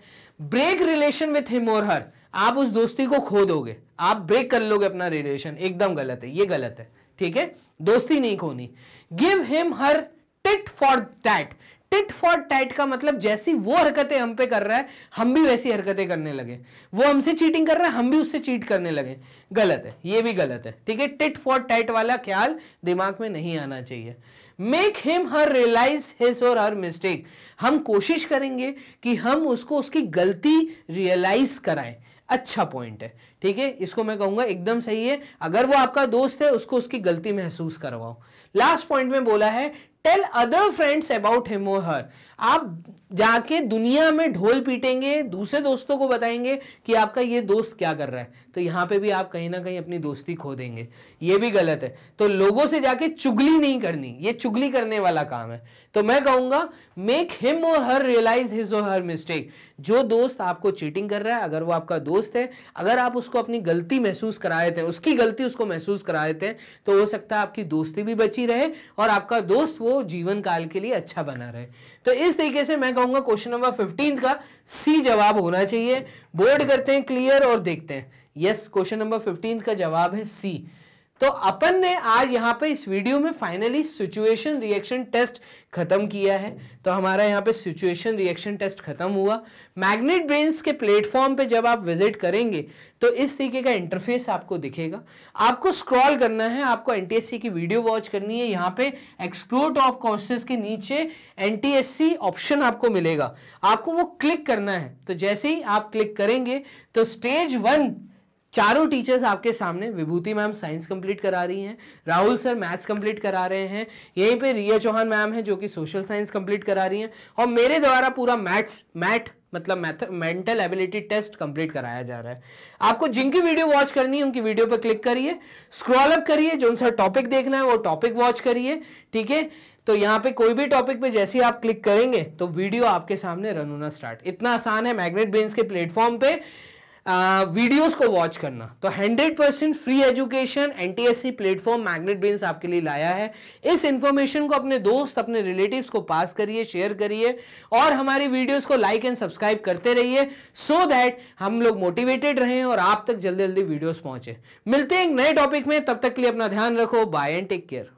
ब्रेक रिलेशन विथ हिम और हर आप उस दोस्ती को खो दोगे आप ब्रेक कर लोगे अपना रिलेशन एकदम गलत है ये गलत है ठीक है दोस्ती नहीं खोनी give him her tit for that tit for tat का मतलब जैसी वो हरकतें हम पे कर रहा है हम भी वैसी हरकतें करने लगे वो हमसे चीटिंग कर रहा है हम भी उससे चीट करने लगे गलत है ये भी गलत है ठीक है टिट फॉर टैट वाला ख्याल दिमाग में नहीं आना चाहिए make him her realise his और हर मिस्टेक हम कोशिश करेंगे कि हम उसको उसकी गलती रियलाइज कराएं अच्छा पॉइंट है ठीक है इसको मैं कहूंगा एकदम सही है अगर वो आपका दोस्त है उसको उसकी गलती महसूस करवाओ लास्ट पॉइंट में बोला है tell other friends about him और हर आप जाके दुनिया में ढोल पीटेंगे दूसरे दोस्तों को बताएंगे कि आपका ये दोस्त क्या कर रहा है तो यहाँ पे भी आप कहीं ना कहीं अपनी दोस्ती खो देंगे ये भी गलत है तो लोगों से जाके चुगली नहीं करनी ये चुगली करने वाला काम है तो मैं कहूंगा मेक हिम और हर रियलाइज हिज और हर मिस्टेक जो दोस्त आपको चीटिंग कर रहा है अगर वो आपका दोस्त है अगर आप उस उसको अपनी गलती महसूस कराए थे उसकी गलती उसको महसूस कराए थे तो हो सकता है आपकी दोस्ती भी बची रहे और आपका दोस्त वो जीवन काल के लिए अच्छा बना रहे तो इस तरीके से मैं कहूंगा क्वेश्चन नंबर फिफ्टीन का सी जवाब होना चाहिए बोर्ड करते हैं क्लियर और देखते हैं यस क्वेश्चन नंबर फिफ्टीन का जवाब है सी तो अपन ने आज यहाँ पे इस वीडियो में फाइनली सिचुएशन रिएक्शन टेस्ट खत्म किया है तो हमारा यहाँ पे सिचुएशन रिएक्शन टेस्ट खत्म हुआ मैग्नेट ब्रेन्स के प्लेटफॉर्म पे जब आप विजिट करेंगे तो इस तरीके का इंटरफेस आपको दिखेगा आपको स्क्रॉल करना है आपको एन की वीडियो वॉच करनी है यहाँ पे एक्सप्लोर टॉप कॉन्शस के नीचे एन ऑप्शन आपको मिलेगा आपको वो क्लिक करना है तो जैसे ही आप क्लिक करेंगे तो स्टेज वन चारों टीचर्स आपके सामने विभूति मैम साइंस कंप्लीट करा रही हैं राहुल सर मैथ्स कंप्लीट करा रहे हैं यहीं पे रिया चौहान मैम है जो कि सोशल साइंस कंप्लीट करा रही हैं और मेरे द्वारा पूरा मैथ्स मैथ मतलब math mental ability test complete कराया जा रहा है आपको जिनकी वीडियो वॉच करनी है उनकी वीडियो पर क्लिक करिए स्क्रॉल अप करिए जो सर टॉपिक देखना है वो टॉपिक वॉच करिए ठीक है तो यहाँ पे कोई भी टॉपिक पे जैसे ही आप क्लिक करेंगे तो वीडियो आपके सामने रन होना स्टार्ट इतना आसान है मैग्नेट बेन्स के प्लेटफॉर्म पे वीडियोस को वॉच करना तो 100 percent free education N C platform Magnet Brains आपके लिए लाया है इस इंफॉर्मेशन को अपने दोस्त अपने रिलेटिव्स को पास करिए शेयर करिए और हमारी वीडियोस को लाइक एंड सब्सक्राइब करते रहिए सो दैट हम लोग मोटिवेटेड रहें और आप तक जल्दी जल्दी वीडियोस पहुंचे मिलते हैं एक नए टॉपिक में तब तक के लिए अपना ध्यान रखो बाय एंड टेक केयर